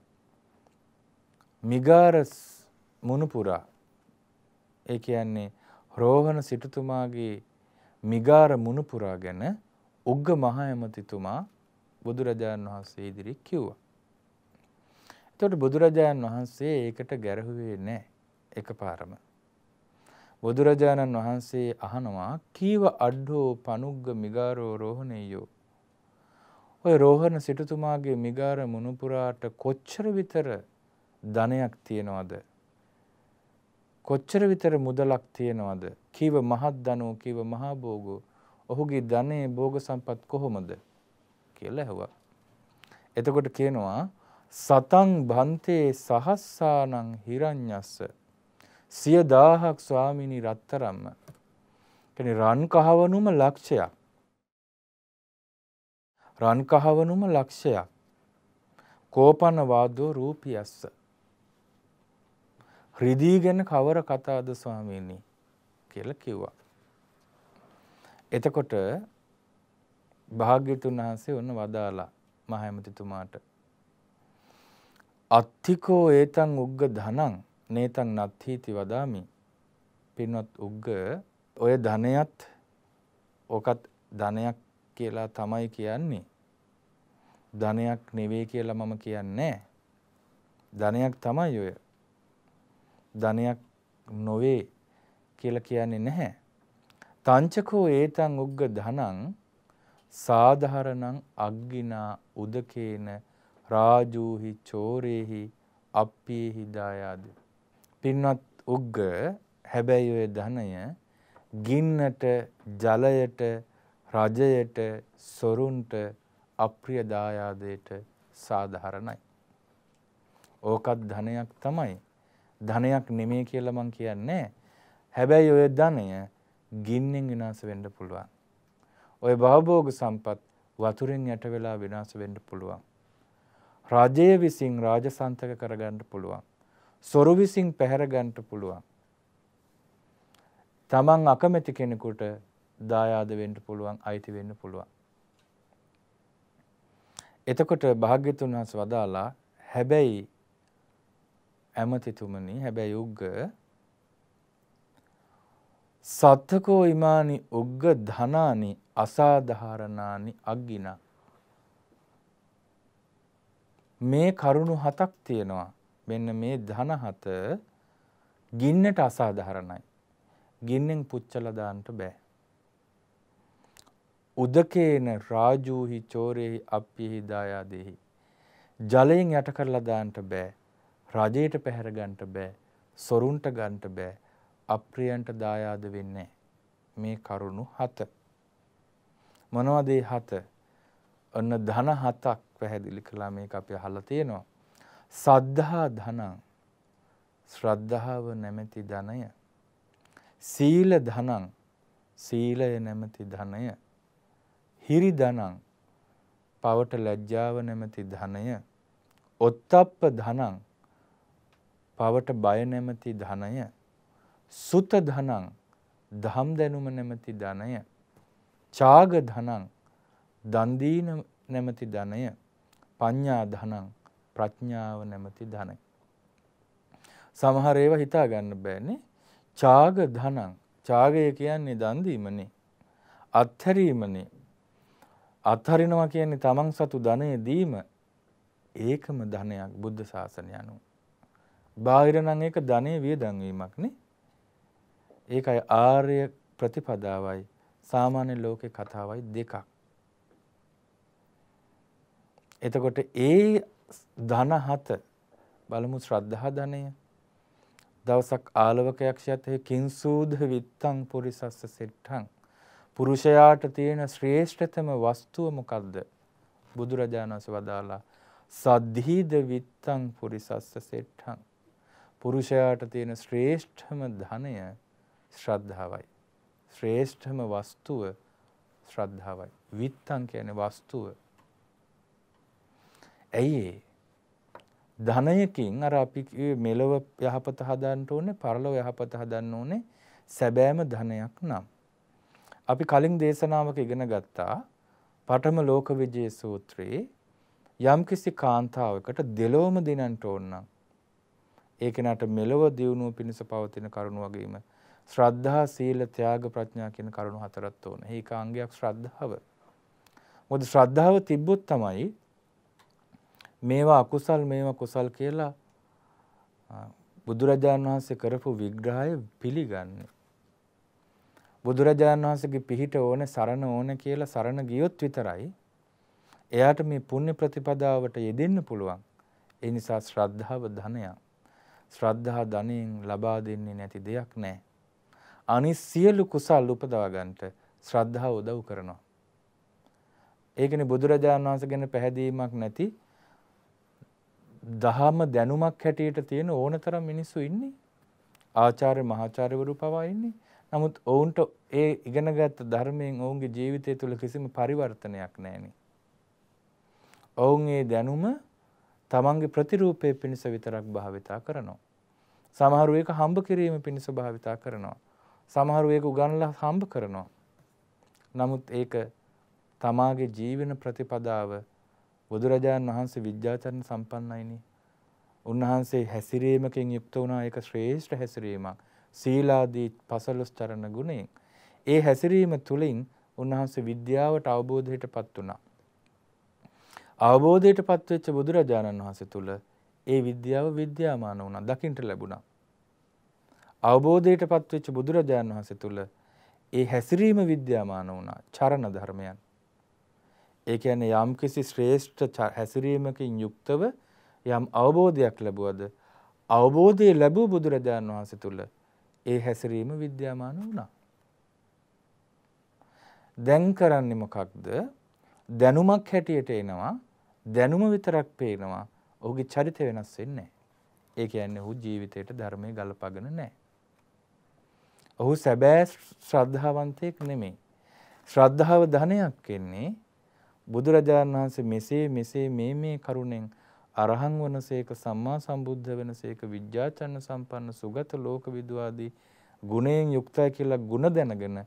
මිගාරස් මුණුපුරා ඒ කියන්නේ රෝහණ සිටුතුමාගේ මිගාර මුණුපුරා ගැන උග්ග මහඇමතිතුමා බුදුරජාණන් වහන්සේ ඉදිරි කිව්වා. එතකොට බුදුරජාණන් වහන්සේ ඒකට ගැරහුවේ නැහැ එකපාරම. බුදුරජාණන් වහන්සේ අහනවා කීව අඩ්ඩෝ පනුග්ග මිගාරෝ රෝහණෙයෝ. ඔය රෝහණ සිටුතුමාගේ මිගාර මුණුපුරාට කොච්චර විතර ධනයක් තියෙනවද. කොච්චර විතර මුදලක් තියෙනවද. කීව මහත් දනෝ කීව මහාභෝගෝ ඔහුගේ ධනයේ භෝග සම්පත් කොහොමද කියලා ඇහුවා. එතකොට කියනවා සතං බන්තේ සහස්සානං හිරඤ්ඤස්ස සිය දාහක් ස්වාමිණි රත්තරම්ම කැන රන් කහවනුම ලක්ෂයක් රන් කහවනුම ලක්ෂයක් කෝපන වාදෝ රූපියස්ස හෘදී ගැන කවර කතාද ස්වාමීණී කියල කිව්වා. එතකොට භාග්‍යතුන් වහන්සේ ඔන්න වදාලා මහැමතිතුමාට. අත්තිකෝ ඒතන් උග්ග ධනං නේතං නත්ථීති වදාමි. පින්වත් උග්ග ඔය ධනයත් ඕකත් ධනයක් කියලා තමයි කියන්නේ. ධනයක් නෙවෙයි කියලා මම කියන්නේ ධනයක් තමයි ඔය. ධනයක් නොවේ කියලා කියන්නේ නැහැ. තංචකෝ ඒතං උග්ග ධනං සාධාරණං අග්ගිනා උදකේන රාජූහි චෝරේහි අප්පීහි දායාදී පින්වත් උග්ග හැබැයි ඔය ධනය ගින්නට ජලයට රජයට සොරුන්ට අප්‍රිය දායාදයට සාධාරණයි. ඕකත් ධනයක් තමයි. ධනයක් නෙමේ කියලා මං කියන්නේ. හැබැයි ඔය ධනය ගින්නෙන් විනාශ වෙන්න පුළුවන්. ඔය භවභෝග සම්පත් වතුරෙන් යට වෙලා විනාශ වෙන්න පුළුවන්. රජය විසින් රාජසන්තක කරගන්න පුළුවන්. සොරු විසින් පැහැරගන්ට පුළුවන්. තමන් අකමැති කෙනෙකුට දායාද වෙන්ට පුළුවන් අයිති වෙන්න පුළුවන්. එතකොට භාග්‍යතුන් වහස වදාලා හැබැයි ඇමතිතුමනි හැබැයි උග්ග සත්තකෝ ඉමානි උග්ග ධනානි අසාධාරණානි අග්ගිනා මේ කරුණු හතක් තියෙනවා මෙන්න මේ ධනහත ගින්නට අසාධාරණයි. ගින්නෙන් පුච්චලා දාන්න බෑ. උදකේන රාජූහි චෝරෙහි අප්පිහි දායාදෙහි. ජලයෙන් යට කරලා දාන්න බෑ. රජයට පැහැර ගන්නට බෑ. සොරුන්ට ගන්නට බෑ. අප්‍රියන්ට දායාද වෙන්නේ මේ කරුණු හත. මොනවද හත? ඔන්න ධන හතක් පැහැදිලි කළා මේක අපි අහලා තියෙනවා. සද්ධා ධනං ශ්‍රද්ධාව නැමැති ධනය සීල ධනං සීලය නැමැති ධනය හිරි ධනං පවට ලැජ්ජාව නැමැති ධනය ඔත්තප්ප ධනං පවට බය නැමැති ධනය සුත ධනං දහම් දැනුම නැමැති ධනය චාග ධනං දන්දී නැමැති ධනය පඤ්ඤා ධනං ප්‍රඥාව නැමැති ධනයි. සමහර ඒවා හිතා ගන්න බෑනේ. ඡාග ධනං. ඡාගය කියන්නේ දන් දීමනේ. අත්හැරීමනේ. අත්හරිනවා කියන්නේ තමන් සතු ධනය දීම. ඒකම ධනයක් බුද්ධ ශාසනය අනුව. බාහිර නම් ඒක ධනෙ වියදම් වීමක් නේ. ඒකයි ආර්ය ප්‍රතිපදාවයි සාමාන්‍ය ලෝකේ කතාවයි දෙකක්. එතකොට ඒ ධන හත බලමු ශ්‍රද්ධහා ධනය දවසක් ආලවකයක්ෂයත් කින්සූද විත්තං පුරිසස්ස සෙට්ටං පුරුෂයාට තියෙන ශ්‍රේෂ්ඨතම වස්තුව මොකක්ද බුදුරජාණන්ස වදාලා සද්ධීද විත්තං පුරිසස්ස සෙට්ටං පුරුෂයාට තියෙන ශ්‍රේෂ්ඨම ධනය ශ්‍රද්ධාවයි ශ්‍රේෂ්ඨම වස්තුව ශ්‍රද්ධාවයි විත්තං කියන වස්තුව ඇයි ධනයකින් අර අපි මෙලොව යහපත හදන්න ඕනේ පරලොව යහපත හදන්න ඕනේ සැබෑම ධනයක් නම් අපි කලින් දේශනාවක ඉගෙන ගත්තා පඨම ලෝක විජය සූත්‍රයේ යම්කිසි කාන්තාවකට දෙලොවම දිනන්ට ඕන නම් ඒ කෙනාට මෙලොව දියුණුව පිණිස පවතින කරුණු වගේම ශ්‍රද්ධා සීල ත්‍යාග ප්‍රඥා කියන කරුණු හතරක් ඕන. ඒකාංගයක් ශ්‍රද්ධාව. මොකද ශ්‍රද්ධාව තිබ්බොත් තමයි මේවා අකුසල් මේවා කුසල් කියලා බුදුරජාණන් වහන්සේ කරපු විග්‍රහය පිළිගන්නේ. බුදුරජාණන් වහන්සේගේ පිහිට ඕන සරණ ඕන කියලා සරණ ගියොත් විතරයි එයාට මේ පුණ්‍ය ප්‍රතිපදාවට යෙදෙන්න පුළුවන්. ඒ නිසා ශ්‍රද්ධාව ධනයක්. ශ්‍රද්ධා ධනයෙන් ලබා දෙන්නේ නැති දෙයක් නැහැ. අනිත් සියලු කුසල් උපදවා ගන්නට ශ්‍රද්ධාව උදව් කරනවා. ඒකනේ බුදුරජාණන් වහන්සේ ගැන පැහැදීමක් නැති දහම දැනුමක් හැටියට තියෙන ඕනතරම් මිනිස්සු ඉන්නේ. ආචාර්ය මහාචාර්යවරු පවා ඉන්නේ. නමුත් ඔවුන්ට ඒ ඉගෙනගත් ධර්මයෙන් ඔවුන්ගේ ජීවිතය තුළ කිසිම පරිවර්තනයක් නැහෙනේ. ඔවුන් ඒ දැනුම තමන්ගේ ප්‍රතිරූපයේ පිණිස විතරක් භාවිතා කරනවා. සමහරු ඒක හම්බ කිරීම පිණිස භාවිතා කරනවා. සමහරු ඒක උගන්ලා හම්බ කරනවා. නමුත් ඒක තමාගේ ජීවන ප්‍රතිපදාව බුදුරජාන් වහන්සේ විද්‍යාචරණ සම්පන්නයිනේ. උන්වහන්සේ හැසිරීමකින් යුක්ත වුණා ඒක ශ්‍රේෂ්ඨ හැසිරීමක්. සීලාදී පසළොස් චරණ ගුණයෙන්. ඒ හැසිරීම තුළින් උන්වහන්සේ විද්‍යාවට අවබෝධයටපත් වුණා. අවබෝධයටපත් වෙච්ච බුදුරජාණන් වහන්සේ තුල ඒ විද්‍යාව විද්‍යාමාන වුණා, දකින්න ලැබුණා. අවබෝධයටපත් වෙච්ච බුදුරජාණන් වහන්සේ තුල ඒ හැසිරීම විද්‍යාමාන වුණා, චරණ ධර්මයන්. ඒ කියන්නේ යම්කිසි ශ්‍රේෂ්ඨ හැසිරීමකින් යුක්තව යම් අවබෝධයක් ලැබුවද අවබෝධය ලැබූ බුදුරජාණන් වහන්සේ තුල ඒ හැසිරීම විද්‍යාමාන වුණා. දැන් කරන්නේ මොකක්ද? දැනුමක් හැටියට එනවා දැනුම විතරක් පේනවා ඔහුගේ චරිත වෙනස් වෙන්නේ නැහැ. ඒ කියන්නේ ඔහු ජීවිතයට ධර්මයේ ගලපගෙන නැහැ. ඔහු සැබෑ ශ්‍රද්ධාවන්තයෙක් නෙමෙයි. ශ්‍රද්ධාව ධනයක් වෙන්නේ බුදුරජාණන් වහන්සේ මෙසේ මෙසේ මේ මේ කරුණෙන් අරහං වනසේක සම්මා සම්බුද්ධ වෙනසේක විද්‍යාචන්න සම්පන්න සුගත ලෝකවිදු ආදී ගුණයෙන් යුක්තයි කියලා ගුණ දැනගෙන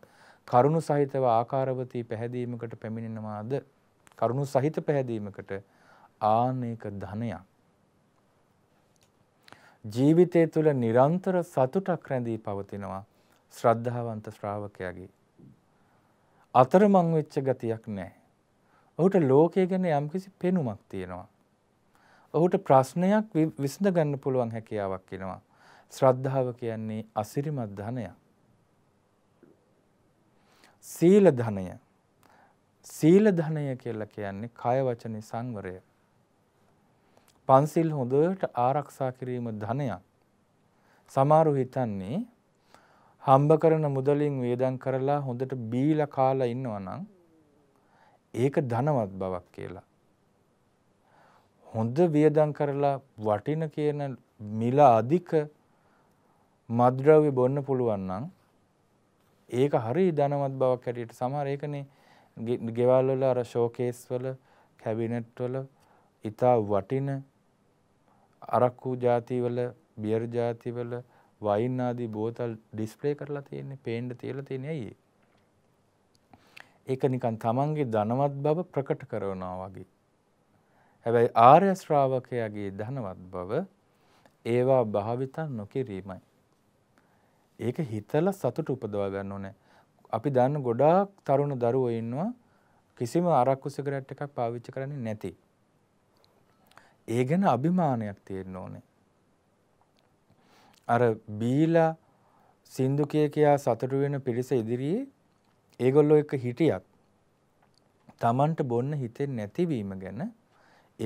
කරුණු සහිතව ආකාරවතී පැහැදීමකට පැමිණෙනවාද කරුණු සහිත පැහැදීමකට ආනේක ධනයක් ජීවිතය තුළ නිරන්තර සතුටක් රැඳී පවතිනවා ශ්‍රද්ධාවන්ත ශ්‍රාවකයාගේ අතරමං වෙච්ච ගතියක් නැහැ ඔහුට ලෝකය ගැන යම්කිසි පෙනුමක් තියෙනවා. ඔහුට ප්‍රශ්නයක් විසඳ ගන්න පුළුවන් හැකියාවක් එනවා. ශ්‍රද්ධාව කියන්නේ අසිරිමත් ධනයක්. සීල ධනය. සීල ධනය කියලා කියන්නේ කය වචනේ සංවරය. පන්සිල් හොඳට ආරක්ෂා කිරීම ධනයක්. සමහරු හිතන්නේ හම්බ කරන මුදලින් වේදම් කරලා හොඳට බීලා කාලා ඉන්නවා නම් ඒක ධනවත් බවක් කියලා. හොඳ වියදම් කරලා වටින කියන මිල අධික මද්‍රව්‍ය බොන්න පුළුවන් නම් ඒක හරි ධනවත් බවක් හැටියට සමහර ඒකනේ ගෙවල් වල අර ෂෝකේස් වල කැබිනට් වල ඊතා වටින අරක්කු ಜಾති වල බියර් ಜಾති වල වයින් ආදී බෝතල් ඩිස්ප්ලේ කරලා තියෙන්නේ පේන්න තියලා තියෙන්නේ ඇයි ඒ ඒක නිකන් තමන්ගේ ධනවත් බව ප්‍රකට කරනවා වගේ. හැබැයි ආර්ය ශ්‍රාවකයාගේ ධනවත් බව ඒවා භාවිත නොකිරීමයි. ඒක හිතලා සතුට උපදවා ගන්න ඕනේ. අපි දන්න ගොඩාක් තරුණ දරුවෝ ඉන්නවා කිසිම අරක්කු සිගරට් එකක් පාවිච්චි කරන්නේ නැති. ඒ ගැන අභිමානයක් තියෙන්න ඕනේ. අර බීලා සින්දු කිය කියා සතුටු වෙන පිරිස ඉදිරියේ ඒගොල්ලෝ එක හිටියත් තමන්ට බොන්න හිතෙන් නැතිවීම ගැන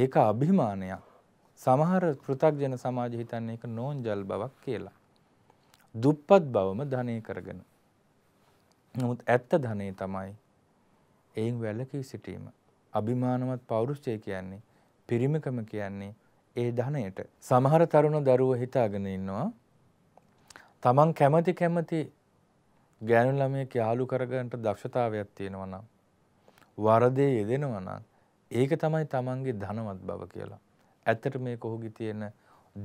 ඒක අභිමානයක් සමහර පෘථක්ජන සමාජ හිතන්නේ එක නෝන්ජල් බවක් කියලා. දුප්පත් බවම ධනය කරගෙන. නමුත් ඇත්ත ධනේ තමයි එයින් වැලකී සිටීම. අභිමානවත් පෞරුෂය කියන්නේ පිරිමිකම කියන්නේ ඒ ධනයට. සමහර තරුණ දරුව හිතාගෙන ඉන්නවා. තමන් කැමති කැමති ගෑනු ළමයෙක් යාළු කරගන්නට දක්ෂතාවයක් තියෙනවා නම් වරදේ යෙදෙනවා නම් ඒක තමයි Tamanගේ ධනවත් බව කියලා. ඇත්තට මේක ඔහුගේ තියෙන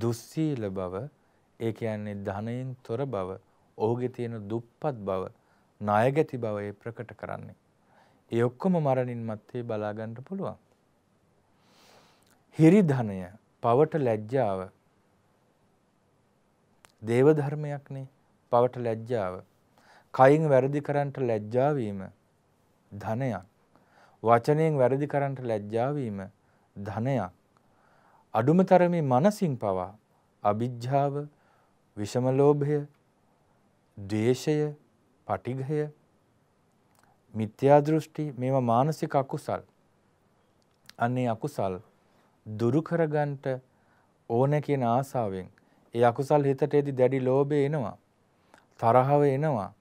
දුස්සීල බව, ඒ කියන්නේ ධනයෙන් තොර බව, ඔහුගේ තියෙන දුප්පත් බව, ණයගැති බව ඒ ප්‍රකට කරන්නේ. ඒ ඔක්කොම මරණින් මත්තේ බලා ගන්න පුළුවන්. හිරි ධනය, පවට ලැජ්ජාව, දේව ධර්මයක්නේ. පවට ලැජ්ජාව කයින් වැරදි කරන්නට ලැජ්ජා වීම ධනයක්. වචනයෙන් වැරදි කරන්නට ලැජ්ජා වීම ධනයක්. අඩුම තරමේ මනසින් පවා අවිජ්ජාව, විෂම ලෝභය, ද්වේෂය, පටිඝය, මිත්‍යා දෘෂ්ටි මේවා මානසික අකුසල්. අන්නේ අකුසල් දුරු කරගන්නට ඕන කියන ආසාවෙන් ඒ අකුසල් හිතට එදි දැඩි ලෝභය එනවා. තරහව එනවා.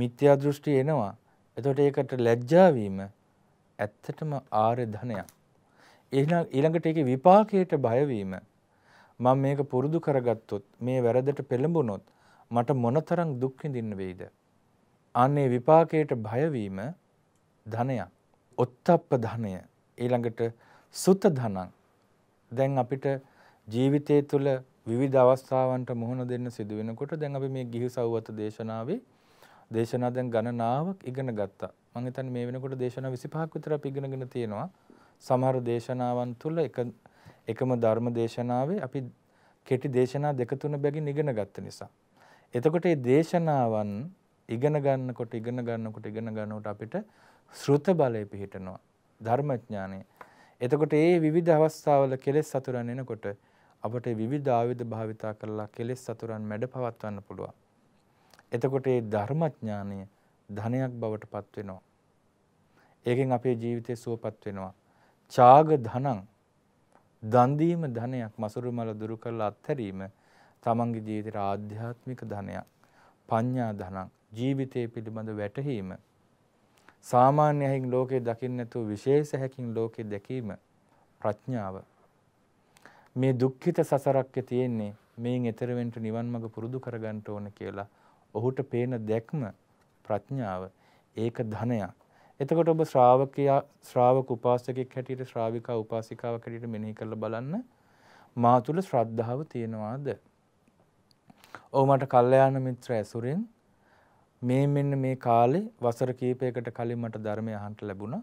මිත්‍යා දෘෂ්ටි එනවා. එතකොට ඒකට ලැජ්ජා වීම ඇත්තටම ආර්ය ධනයක්. එහෙනම් ඊළඟට ඒකේ විපාකයට බය වීම මම මේක පුරුදු කරගත්තොත් මේ වැරදට පෙළඹුණොත් මට මොනතරම් දුක් විඳින්න වෙයිද? අනේ විපාකයට බය වීම ධනයක්. ඔත්තප්ප ධනය ඊළඟට සුත ධනං දැන් අපිට ජීවිතය තුළ විවිධ අවස්ථාවන්ට මුහුණ දෙන්න සිදු වෙනකොට දැන් අපි මේ ගිහි සව්වත දේශනාවේ දේශනා දැන් ගණනාවක් ඉගෙන ගත්තා. මම හිතන්නේ මේ වෙනකොට දේශනා 25ක් විතර අපි ඉගෙනගෙන තියෙනවා. සමහර දේශනාවන් තුල එක එකම ධර්ම දේශනාවේ අපි කෙටි දේශනා දෙක තුන බැගින් ඉගෙන ගත්ත නිසා. එතකොට මේ දේශනාවන් ඉගෙන ගන්නකොට ඉගෙන ගන්නකොට ඉගෙන ගන්නකොට අපිට ශ්‍රුත බලය පිහිටනවා. ධර්මඥානය. එතකොට මේ විවිධ අවස්ථාවල කෙලෙස් සතුරන් එනකොට අපට විවිධ ආයුධ භාවිතා කරලා කෙලෙස් සතුරන් මැඩ පවත්වන්න පුළුවන්. එතකොට ඒ ධර්මඥානය ධනයක් බවට පත් වෙනවා. ඒකෙන් අපේ ජීවිතය සුවපත් වෙනවා. ඡාග ධනං දන් දීම ධනයක් මසුරු මල දුරු කරලා අත්හැරීම තමන්ගේ ජීවිතේ ආධ්‍යාත්මික ධනයක්. පඤ්ඤා ධනං ජීවිතය පිළිබඳ වැටහීම. සාමාන්‍ය හැකින් ලෝකේ දකින්න නැතුව විශේෂ හැකින් ලෝකේ දැකීම ප්‍රඥාව. මේ දුක්ඛිත සසරක් තියෙන්නේ මේන් එතර වෙන්න නිවන් මඟ පුරුදු කරගන්න ඕන කියලා ඔහුට පේන දැක්ම ප්‍රඥාව ඒක ධනයක්. එතකොට ඔබ ශ්‍රාවකයා ශ්‍රාවක උපාසකෙක් හැටියට ශ්‍රාවිකා උපාසිකාවක් හැටියට මෙනෙහි කරලා බලන්න මා තුල ශ්‍රද්ධාව තියෙනවාද? ඔව් මට කල්යාණ මිත්‍ර ඇසුරෙන් මේ මෙන්න මේ කාලේ වසර කීපයකට කලින් මට ධර්මය අහන්න ලැබුණා.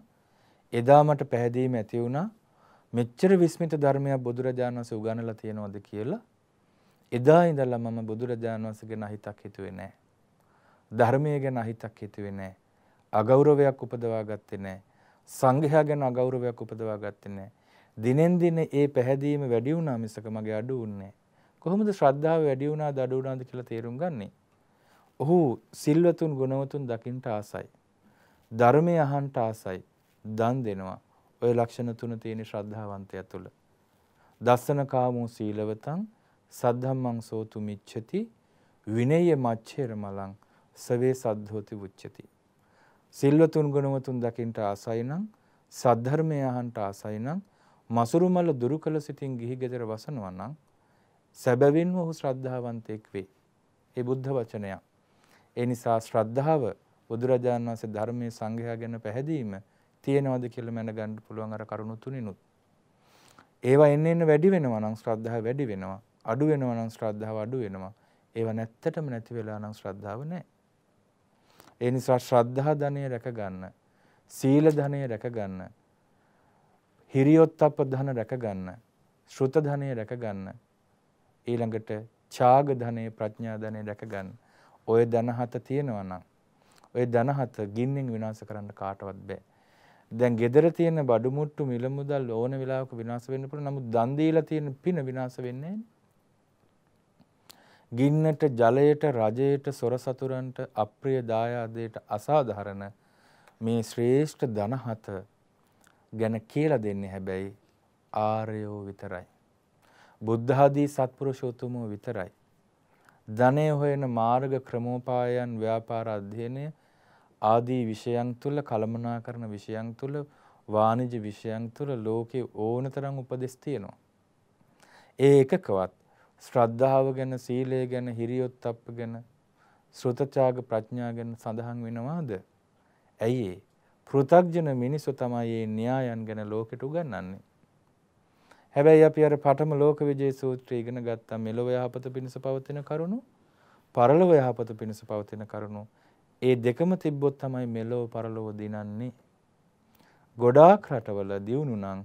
එදා මට පැහැදීම ඇති වුණා. මෙච්චර විස්මිත ධර්මයක් බුදුරජාණන් වහන්සේ උගන්වලා තියෙනවද කියලා. එදා ඉඳලා මම බුදුරජාණන් වහන්සේගෙන හිතක් හිතුවේ නැහැ. ධර්මය ගැන අහිතක් හිතුවේ නැහැ. අගෞරවයක් උපදවා ගත්තේ නැහැ. සංඝයා ගැන අගෞරවයක් උපදවා ගත්තේ නැහැ. දිනෙන් දින ඒ පැහැදීම වැඩි වුණා මිසක මගේ අඩු වුණේ කොහොමද ශ්‍රද්ධාව වැඩි වුණාද අඩු වුණාද කියලා තේරුම් ගන්නෙ? ඔහු සිල්වතුන් ගුණවතුන් දකින්ට ආසයි. ධර්මය අහන්ට ආසයි. දන් දෙනවා. ඔය ලක්ෂණ තුන තියෙන ශ්‍රද්ධාවන්තයා තුළ. දස්සන කාමෝ සීලවතං සද්ධම්මං සෝතු මිච්ඡති විනේය මච්ඡේර මලං සවේ සද්ධෝති උච්චති. සිල්වතුන් ගුණවතුන් දකින්ට ආසයි නම් සද්ධර්මය අහන්ට ආසයි නම් මසුරුමල දුරු කළ සිටින් ගිහි ගෙදර වසනවා නම් සැබවින්ම ඔහු ශ්‍රද්ධාවන්තයෙක් වේ. ඒ බුද්ධ වචනයක්. ඒ නිසා ශ්‍රද්ධාව බුදුරජාණන් වහන්සේ ධර්මයේ සංග්‍රහය ගැන පැහැදීම තියෙනවද කියලා මැනගන්න පුළුවන් අර කරුණු තුනිනුත්. ඒවා එන්න එන්න වැඩි වෙනවා නම් ශ්‍රද්ධාව වැඩි වෙනවා. අඩු වෙනවා නම් ශ්‍රද්ධාව අඩු වෙනවා. ඒවා නැත්තටම නැති වෙලා නම් ශ්‍රද්ධාව නැහැ. ඒ නිසා ශ්‍රද්ධා ධනය රැක ගන්න. සීල ධනය රැක ගන්න. හිරියොත්ප්ප ධන රැක ගන්න. ශ්‍රුත ධනය රැක ගන්න. ඊළඟට ඡාග ධනය ප්‍රඥා ධනය රැක ගන්න. ඔය ධන හත තියෙනවා නම් ඔය ධන හත ගින්නෙන් විනාශ කරන්න කාටවත් බෑ. දැන් gedara තියෙන බඩු මුට්ටු මිල මුදල් ඕන වෙලාවක විනාශ වෙන්න පුළුවන්. නමුත් දන් දීලා තියෙන පින විනාශ වෙන්නේ නැහැ. ගින්නට ජලයට රජයට සොර සතුරන්ට අප්‍රිය දායාදයට අසාධාරණ මේ ශ්‍රේෂ්ඨ ධනහත ගැන කියලා දෙන්නේ හැබැයි ආර්යෝ විතරයි. බුද්ධාදී සත්පුරුෂෝතුමෝ විතරයි. ධනය හොයන මාර්ග ක්‍රමෝපායන් ව්‍යාපාර අධ්‍යයනය ආදී විෂයන් තුල කළමනා කරන විෂයන් තුල වාණිජ විෂයන් තුල ලෝකේ ඕනතරම් උපදෙස් තියෙනවා. ඒ එකකවත් ශ්‍රද්ධාව ගැන සීලය ගැන හිරියොත්ප්ප ගැන ශ්‍රතචාග ප්‍රඥා ගැන සඳහන් වෙනවාද? ඇයි ඒ? පෘථග්ජන මිනිස්සු තමයි මේ න්‍යායන් ගැන ලෝකෙට උගන්වන්නේ. හැබැයි අපි අර පඨම ලෝක විජේ සූත්‍රය ඉගෙන ගත්තා මෙලොව යහපත පිණිස පවතින කරුණු, පරලොව යහපත පිණිස පවතින කරුණු. ඒ දෙකම තිබ්බොත් තමයි මෙලොව පරලොව දිනන්නේ. ගොඩාක් රටවල දියුණු නම්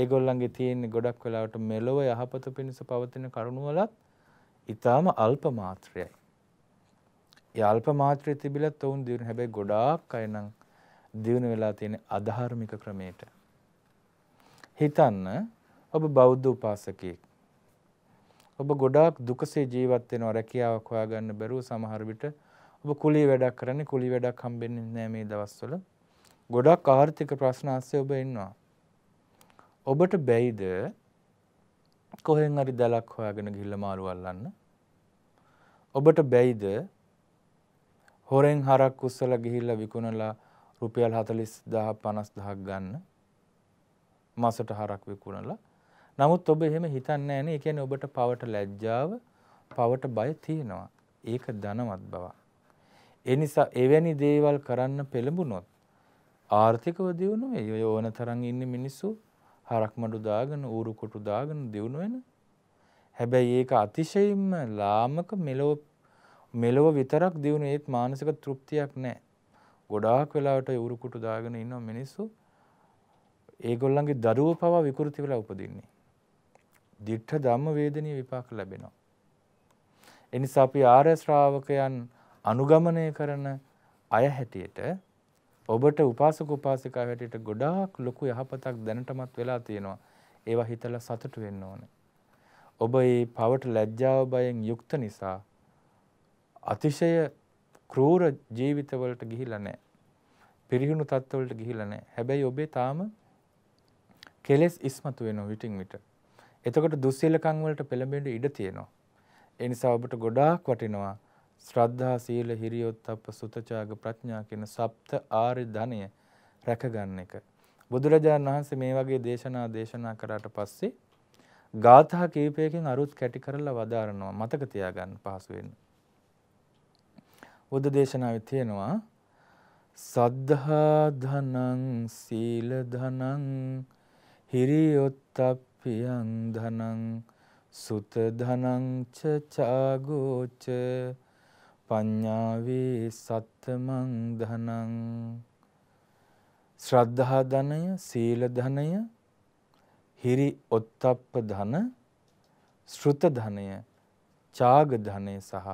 ඒගොල්ලන්ගේ තියෙන්නේ ගොඩක් වෙලාවට මෙලොව යහපත පිණිස පවතින කරුණුවලත් ඊටාම අල්ප මාත්‍රයයි. ඒ අල්ප මාත්‍රය තිබිලත් වුන් දිනු හැබැයි ගොඩාක් අය නම් දිනු වෙලා තියෙන අධාර්මික ක්‍රමයට. හිතන්න ඔබ බෞද්ධ උපාසකයෙක්. ඔබ ගොඩාක් දුකසේ ජීවත් වෙනවා රැකියාවක් හොයාගන්න බැරුව සමහර විට ඔබ කුලී වැඩක් කරන්නේ කුලී වැඩක් හම්බෙන්නේ නැහැ මේ දවස්වල. ගොඩක් ආර්ථික ප්‍රශ්න ඔබ ඉන්නවා. ඔබට බැයිද කොහෙන් හරි දැලක් හොයාගෙන ගිහිල්ලා මාළු අල්ලන්න? ඔබට බැයිද හොරෙන් හරක් උස්සලා ගිහිල්ලා විකුණලා රුපියල් 40000 50000ක් ගන්න? මාසට හරක් විකුණලා. නමුත් ඔබ එහෙම හිතන්නේ නැහැ නේ. ඒ කියන්නේ ඔබට පවට ලැජ්ජාව, පවට බය තියෙනවා. ඒක ධනවත් බවක්. ඒ නිසා එවැනි දේවල් කරන්න පෙළඹුණොත් ආර්ථිකව දියුණුවේ ඕන තරම් ඉන්න මිනිස්සු හරක්මඩු දාගෙන ඌරු කොටු දාගෙන දියුණු වෙන. හැබැයි ඒක අතිශයින්ම ලාමක මෙලොව මෙලොව විතරක් දියුණු ඒත් මානසික තෘප්තියක් නැහැ. ගොඩාක් වෙලාවට ඌරු කොටු දාගෙන ඉන්න මිනිස්සු ඒගොල්ලන්ගේ දරුවෝ පවා විකෘති වෙලා උපදින්නේ. දිඨ ධම්ම වේදනීය විපාක ලැබෙනවා. එනිසා අපි ආර්ය ශ්‍රාවකයන් අනුගමනය කරන අය හැටියට ඔබට උපාසක උපාසිකා හැටියට ගොඩාක් ලොකු යහපතක් දැනටමත් වෙලා තියෙනවා. ඒවා හිතලා සතුටු වෙන්න ඕනේ. ඔබ මේ පවට ලැජ්ජාව බයෙන් යුක්ත නිසා අතිශය ක්‍රූර ජීවිතවලට ගිහිලා නැහැ. පිරිහුණු තත්ත්වවලට ගිහිලා නැහැ. හැබැයි ඔබේ තාම කෙලෙස් ඉස්මතු වෙනවා විටින් විට. එතකොට දුස්සීලකම් වලට පෙළඹෙන්න ඉඩ තියෙනවා. ඒ නිසා ඔබට ගොඩාක් වටිනවා ශ්‍රද්ධා සීල හිරියොත්ප්ප සුතචාග ප්‍රඥා කියන සප්ත ආර්ය ධනය රැකගන්න එක. බුදුරජාණන් වහන්සේ මේ වගේ දේශනා දේශනා කරාට පස්සේ ගාථා කීපයකින් අරුත් කැටි කරලා වදාරනවා මතක තියාගන්න පහසු වෙන්න. බුද්ධ දේශනාවේ තියෙනවා සද්ධා ධනං සීල ධනං හිරියොත්ප්පියං ධනං සුත ධනං ච චාගෝච පඤ්ඤාවේ සත්තමං ධනං ශ්‍රද්ධා ධනය සීල ධනය හිරි ඔත්තප්ප ධන ශ්‍රුත ධනය ඡාග ධනය සහ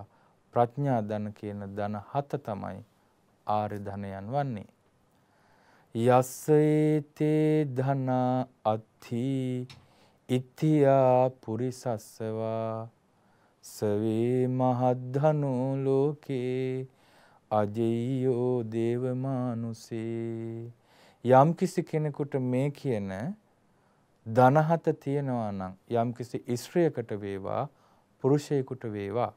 ප්‍රඥා ධන කියන ධන හත තමයි ආර්ය ධනයන් වන්නේ යස්සේතේ ධනා අත්ථි ඉත්‍ත්‍යා පුරිසස්සවා සවේ මහද්ධනු ලෝකේ අජෙයියෝ දේවමානුසේ යම් කිසි කෙනෙකුට මේ කියන ධනහත තියෙනවා නම් යම් කිසි ඉස්ත්‍රියකට වේවා පුරුෂයෙකුට වේවා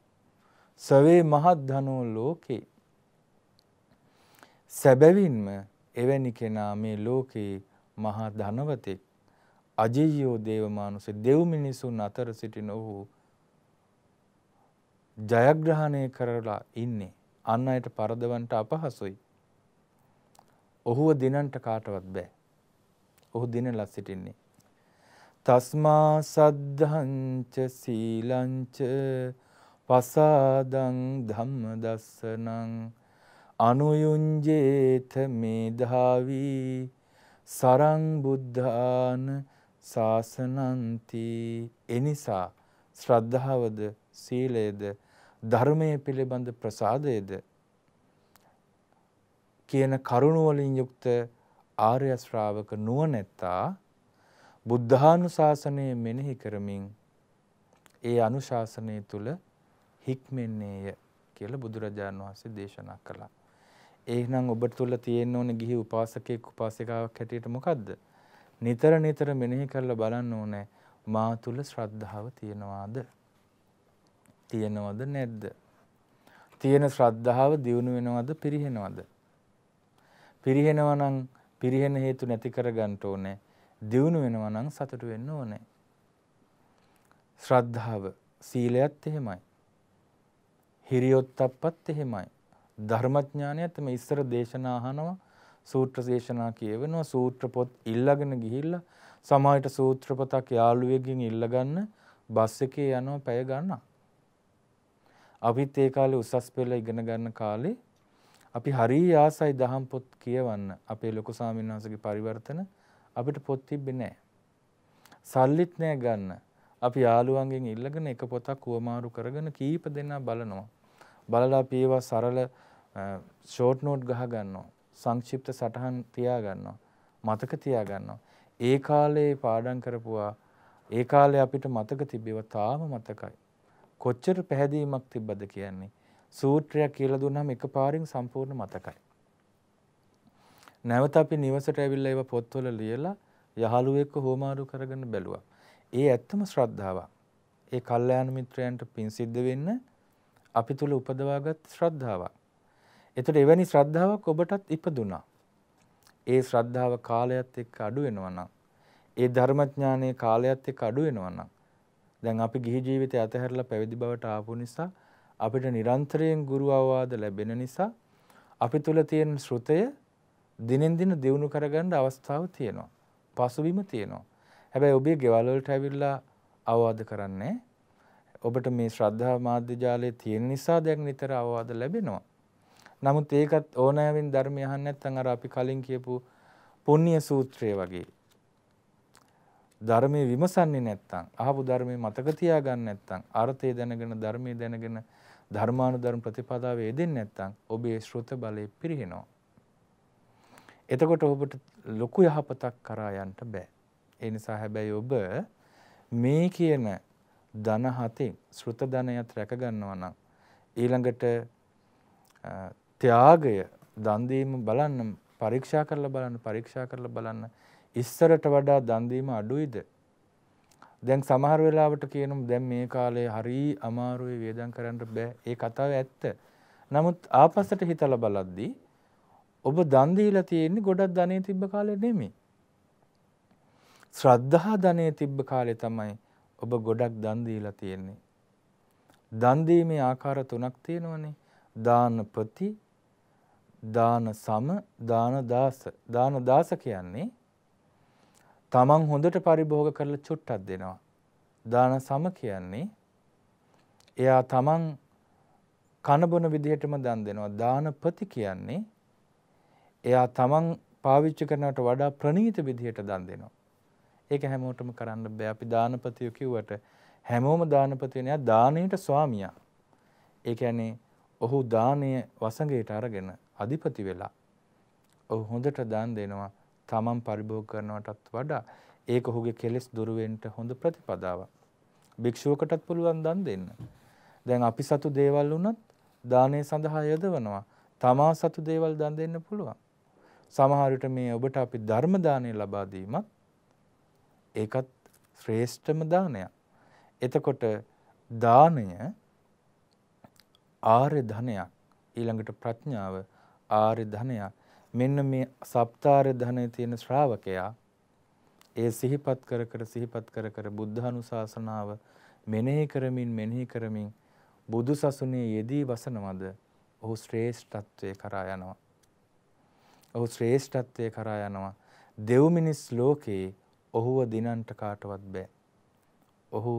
සවේ මහද්ධනෝ ලෝකේ සැබැවින්ම එවැනි කෙනා මේ ලෝකේ මහා ධනවතෙක් අජියෝ දේවමානුස දෙව් මිනිසුන් අතර සිටින ඔහු ජයග්‍රහණය කරලා ඉන්නේ අන්න අයට පරදවන්ට අපහසුයි. ඔහුව දිනන්ට කාටවත් බෑ. ඔහු දිනලා සිටින්නේ. තස්මා සද්ධංච සීලංච පසාදං ධම්ම දස්සනං අනුයුංජේත මේධාවී සරං බුද්ධාන ශාසනන්ති එනිසා ශ්‍රද්ධාවද සීලයද ධර්මය පිළිබඳ ප්‍රසාදයද කියන කරුණුවලින් යුක්ත ආර්ය ශ්‍රාවක නුවණැත්තා බුද්ධානුශාසනය මෙනෙහි කරමින් ඒ අනුශාසනය තුල හික්මෙන්නේය කියලා බුදුරජාණන් වහන්සේ දේශනා කළා. එහෙනම් ඔබ තුල තියෙන්න ඕනේ ගිහි උපාසකෙක් උපාසිකාවක් හැටියට මොකද්ද? නිතර නිතර මෙනෙහි කරලා බලන්න ඕනේ මා තුල ශ්‍රද්ධාව තියනවාද? තියෙනවද නැද්ද? තියෙන ශ්‍රද්ධාව දියුණු වෙනවද පිරිහෙනවද? පිරිහෙනවා නම් පිරිහෙන හේතු නැති කරගන්න ඕනේ. දියුණු වෙනවා නම් සතුටු වෙන්න ඕනේ. ශ්‍රද්ධාව සීලයත් එහෙමයි. හිරියොත්ප්පත් එහෙමයි. ධර්මඥානයත් මේ ඉස්සර දේශනා අහනවා සූත්‍ර දේශනා කියවෙනවා සූත්‍ර පොත් ඉල්ලගෙන ගිහිල්ලා සමාජයට සූත්‍ර පොතක් යාළුවෙක්ගෙන් ඉල්ලගන්න බස් එකේ යනවා පැය ගණනක්. අපිත් ඒ කාලේ උසස් පෙළ ඉගෙන ගන්න කාලේ අපි හරි ආසයි දහම් පොත් කියවන්න. අපේ ලොකු ස්වාමීන් වහන්සේගේ පරිවර්තන අපිට පොත් තිබ්බේ නැහැ. සල්ලිත් නැහැ ගන්න. අපි යාළුවන්ගෙන් ඉල්ලගෙන එක පොතක් වමාරු කරගෙන කීප දෙනා බලනවා. බලලා අපි ඒවා සරල ෂෝට් නෝට් ගහ ගන්නවා. සංක්ෂිප්ත සටහන් තියා ගන්නවා. මතක තියා ගන්නවා. ඒ කාලේ පාඩම් කරපුවා ඒ කාලේ අපිට මතක තිබ්බේව තාම මතකයි. කොච්චර පැහැදීමක් තිබ්බද කියන්නේ. සූත්‍රයක් කියලා දුන්නාම එකපාරින් සම්පූර්ණ මතකයි. නැවත අපි නිවසට ඇවිල්ලා ඒව පොත්වල ලියලා යහළුවෙක්ව හෝමාරු කරගෙන බැලුවා. ඒ ඇත්තම ශ්‍රද්ධාවක්. ඒ කල්යාණ මිත්‍රයන්ට පින් සිද්ධ වෙන්න අපි තුල උපදවාගත් ශ්‍රද්ධාවක්. එතකොට එවැනි ශ්‍රද්ධාවක් ඔබටත් ඉපදුනා. ඒ ශ්‍රද්ධාව කාලයත් එක්ක අඩු වෙනවා නම් ඒ ධර්මඥානයේ කාලයත් එක්ක අඩු වෙනවා නම් දැන් අපි ගිහි ජීවිතය අතහැරලා පැවිදි බවට ආපු නිසා අපිට නිරන්තරයෙන් ගුරු අවවාද ලැබෙන නිසා අපි තුල තියෙන ශ්‍රුතය දිනෙන් දින දියුණු කරගන්න අවස්ථාව තියෙනවා. පසුබිම තියෙනවා. හැබැයි ඔබේ ගෙවල් වලට ඇවිල්ලා අවවාද කරන්නේ ඔබට මේ ශ්‍රද්ධා මාධ්‍ය ජාලය තියෙන නිසා දැන් නිතර අවවාද ලැබෙනවා. නමුත් ඒකත් ඕනෑවෙන් ධර්මය අහන්න නැත්නම් අර අපි කලින් කියපු පුණ්‍ය සූත්‍රය වගේ ධර්මයේ විමසන්නේ නැත්නම් අහපු ධර්මයේ මතක තියාගන්න නැත්නම් අර්ථය දැනගෙන ධර්මයේ දැනගෙන ධර්මානුධර්ම ප්‍රතිපදාවේ යෙදෙන්නේ නැත්නම් ඔබේ ශ්‍රොත බලය පිරිනව. එතකොට ඔබට ලොකු යහපතක් කරා යන්න බෑ. ඒ නිසා හැබැයි ඔබ මේ කියන ධන හතෙන් ශ්‍රුත ධනයත් රැකගන්නවා නම් ඊළඟට ත්‍යාගය දන් දීම බලන්න පරීක්ෂා කරලා බලන්න පරීක්ෂා කරලා බලන්න ඉස්සරට වඩා දන් දීම අඩුයිද? දැන් සමහර වෙලාවට කියනම් දැන් මේ කාලේ හරි අමාරුයි වේදම් කරන්න බෑ. ඒ කතාව ඇත්ත. නමුත් ආපස්සට හිතලා බලද්දී ඔබ දන් දීලා තියෙන්නේ ගොඩක් ධනෙ තිබ්බ කාලේ නෙමෙයි. ශ්‍රද්ධා ධනෙ තිබ්බ කාලේ තමයි ඔබ ගොඩක් දන් දීලා තියෙන්නේ. දන් දීමේ ආකාර තුනක් තියෙනවනේ. දාන ප්‍රති දාන සම දාන දාස දාන දාස කියන්නේ තමන් හොඳට පරිභෝග කරලා චුට්ටක් දෙනවා. දාන සම කියන්නේ එයා තමන් කනබොන විදිහටම දන් දෙනවා. දාන ප්‍රති කියන්නේ එයා තමන් පාවිච්චි කරනට වඩා ප්‍රනීත විදිහට දන් දෙනවා. ඒක හැමෝටම කරන්න බෑ. අපි දානපතිය කිව්වට හැමෝම දානපතියන දානයට ස්වාමියා. ඒ කියන්නේ ඔහු දානය වසඟයට අරගෙන අධිපති වෙලා ඔහු හොඳට දන් දෙනවා. තමන් පරිභෝග කරනවටත් වඩා ඒක ඔහුගේ කෙලෙස් දුරුවෙන්ට හොඳ ප්‍රතිපදාවක්. භික්ෂුවකටත් පුළුවන් දන් දෙන්න. දැන් අපි සතු දේවල් වුණත් දානය සඳහා යොදවනවා. තමා සතු දේවල් දන් දෙන්න පුළුවන්. සමහර මේ ඔබට අපි ධර්ම දාණය ලබා දීමත් ඒකත් ශ්‍රේෂ්ඨම දානයක්. එතකොට දානය ආර්ය ධනයක් ඊළඟට ප්‍රඥාව ආර්ය ධනයක් මෙන්න මේ සප්තාර ධනය තියෙන ශ්‍රාවකයා ඒ සිහිපත් කර කර සිහිපත් කර කර බුද්ධානුශාසනාව මෙනෙහි කරමින් මෙනෙහි කරමින් බුදු සසුනේ යෙදී වසනවද ඔහු ශ්‍රේෂ්ඨත්වය කරා යනවා. ඔහු ශ්‍රේෂ්ඨත්වය කරා යනවා. දෙව් මිනිස් ලෝකේ ඔහුව දිනන්ට කාටවත් බෑ. ඔහු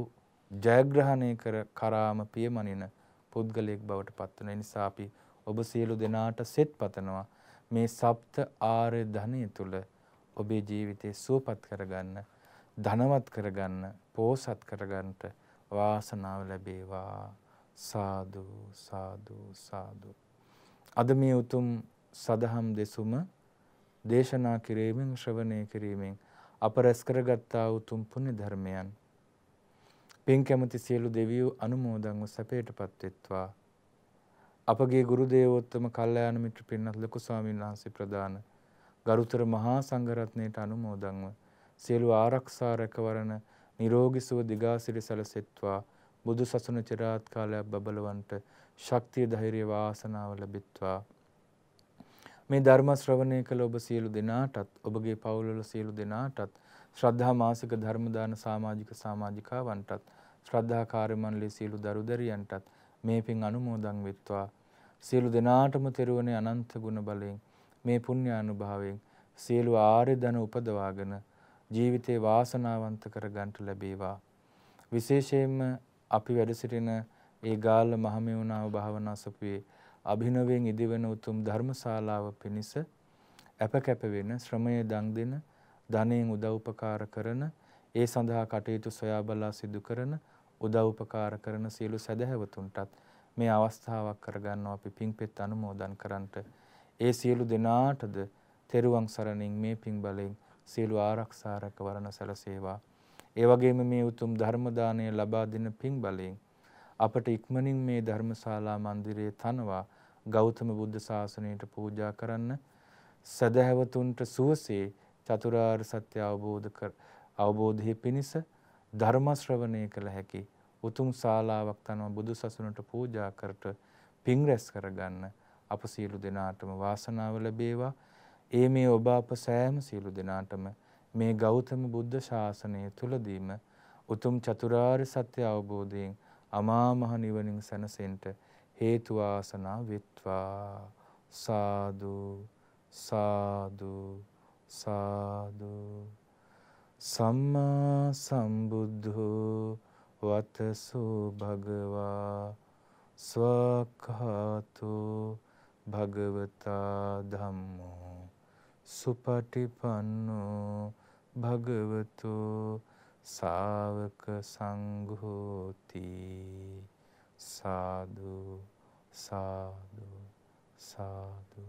ජයග්‍රහණය කර කරාම පියමනින පුද්ගලයෙක් බවට පත් වෙන නිසා අපි ඔබ සියලු දෙනාට සෙත් පතනවා. මේ සප්ත ආර්ය ධනය තුල ඔබේ ජීවිතේ සුවපත් කරගන්න, ධනවත් කරගන්න, පෝසත් කරගන්නට වාසනාව ලැබේවා. සාදු සාදු සාදු. අද මේ උතුම් සදහම් දෙසුම දේශනා කිරීමෙන් ශ්‍රවණය කිරීමෙන් අප රැස් කරගත්තා උතුම් පුණ්‍ය ධර්මයන් පින් කැමති සියලු දෙවියෝ අනුමෝදන්ව සැපයටපත් වෙත්වා අපගේ ගුරු දේවෝත්තම කල්යාණ මිත්‍ර පින්නත් ලොකු ස්වාමීන් වහන්සේ ප්‍රදාන ගරුතර මහා සංඝරත්නයට අනුමෝදන්ව සියලු ආරක්ෂා රැකවරණ නිරෝගී සුව දිගාසිරි සැලසෙත්වා බුදු සසුන චිරාත් කාලයක් බබලවන්ට ශක්තිය ධෛර්ය වාසනාව ලැබිත්වා මේ ධර්ම ශ්‍රවණය කළ ඔබ සියලු දෙනාටත් ඔබගේ පවුල්වල සියලු දෙනාටත් ශ්‍රද්ධා මාසික ධර්ම දාන සමාජික සමාජිකාවන්ටත් ශ්‍රද්ධා කාර්ය මණ්ඩලයේ සියලු දරුදැරියන්ටත් මේ පින් අනුමෝදන් වෙත්වා සියලු දෙනාටම තෙරුවනේ අනන්ත ගුණ බලයෙන් මේ පුණ්‍ය අනුභවයෙන් සියලු ආර්ය ධන උපදවාගෙන ජීවිතේ වාසනාවන්ත කරගන්නට ලැබේවා. විශේෂයෙන්ම අපි වැඩ සිටින ඒ ගාල්ල මහමෙවුනාව භාවනා සපුවේ අභිනවයෙන් ඉදිවන උතුම් ධර්මශාලාව පිණිස අප කැප වෙන ශ්‍රමය දන් දෙන ධනයෙන් උදව්පකාර කරන ඒ සඳහා කටයුතු සොයා බලා සිදු කරන උදව්පකාර කරන සියලු සදහැවතුන්ටත් මේ අවස්ථාවක් කරගන්නවා අපි පිංපෙත් අනුමෝදන් කරන්ට ඒ සියලු දෙනාටද තෙරුවන් සරණින් මේ පිං බලෙන් සියලු ආරක්ෂාරක වරණ සැලසේවා. ඒ වගේම මේ උතුම් ධර්ම දාණය ලබා දෙන පිං බලෙන් අපට ඉක්මනින් මේ ධර්මශාලා මන්දිරයේ තනවා ගෞතම බුද්ධ ශාසනයට පූජා කරන්න සදහැවතුන්ට සුවසේ චතුරාර්ය සත්‍ය අවබෝධ කර අවබෝධයේ පිණිස ධර්ම ශ්‍රවණය කළ හැකියි උතුම් ශාලාවක් තනව බුදු සසුනට පූජා කරට පින් රැස් කරගන්න අප සියලු දෙනාටම වාසනාව ලැබේවා. ඒ මේ ඔබ අප සෑම සියලු දෙනාටම මේ ගෞතම බුද්ධ ශාසනය තුලදීම උතුම් චතුරාර්ය සත්‍ය අවබෝධයෙන් අමා මහ නිවනින් සැනසෙන්නට හේතු ආසනා විත්වා සාදු සාදු සාදු සම්මා සම්බුද්ධෝ වතසු භගවා ස්වකහාතු භගවතා ධම්මෝ සුපටිපන්නෝ භගවතු සාවක සංඝෝති සාදු සාදු සාදු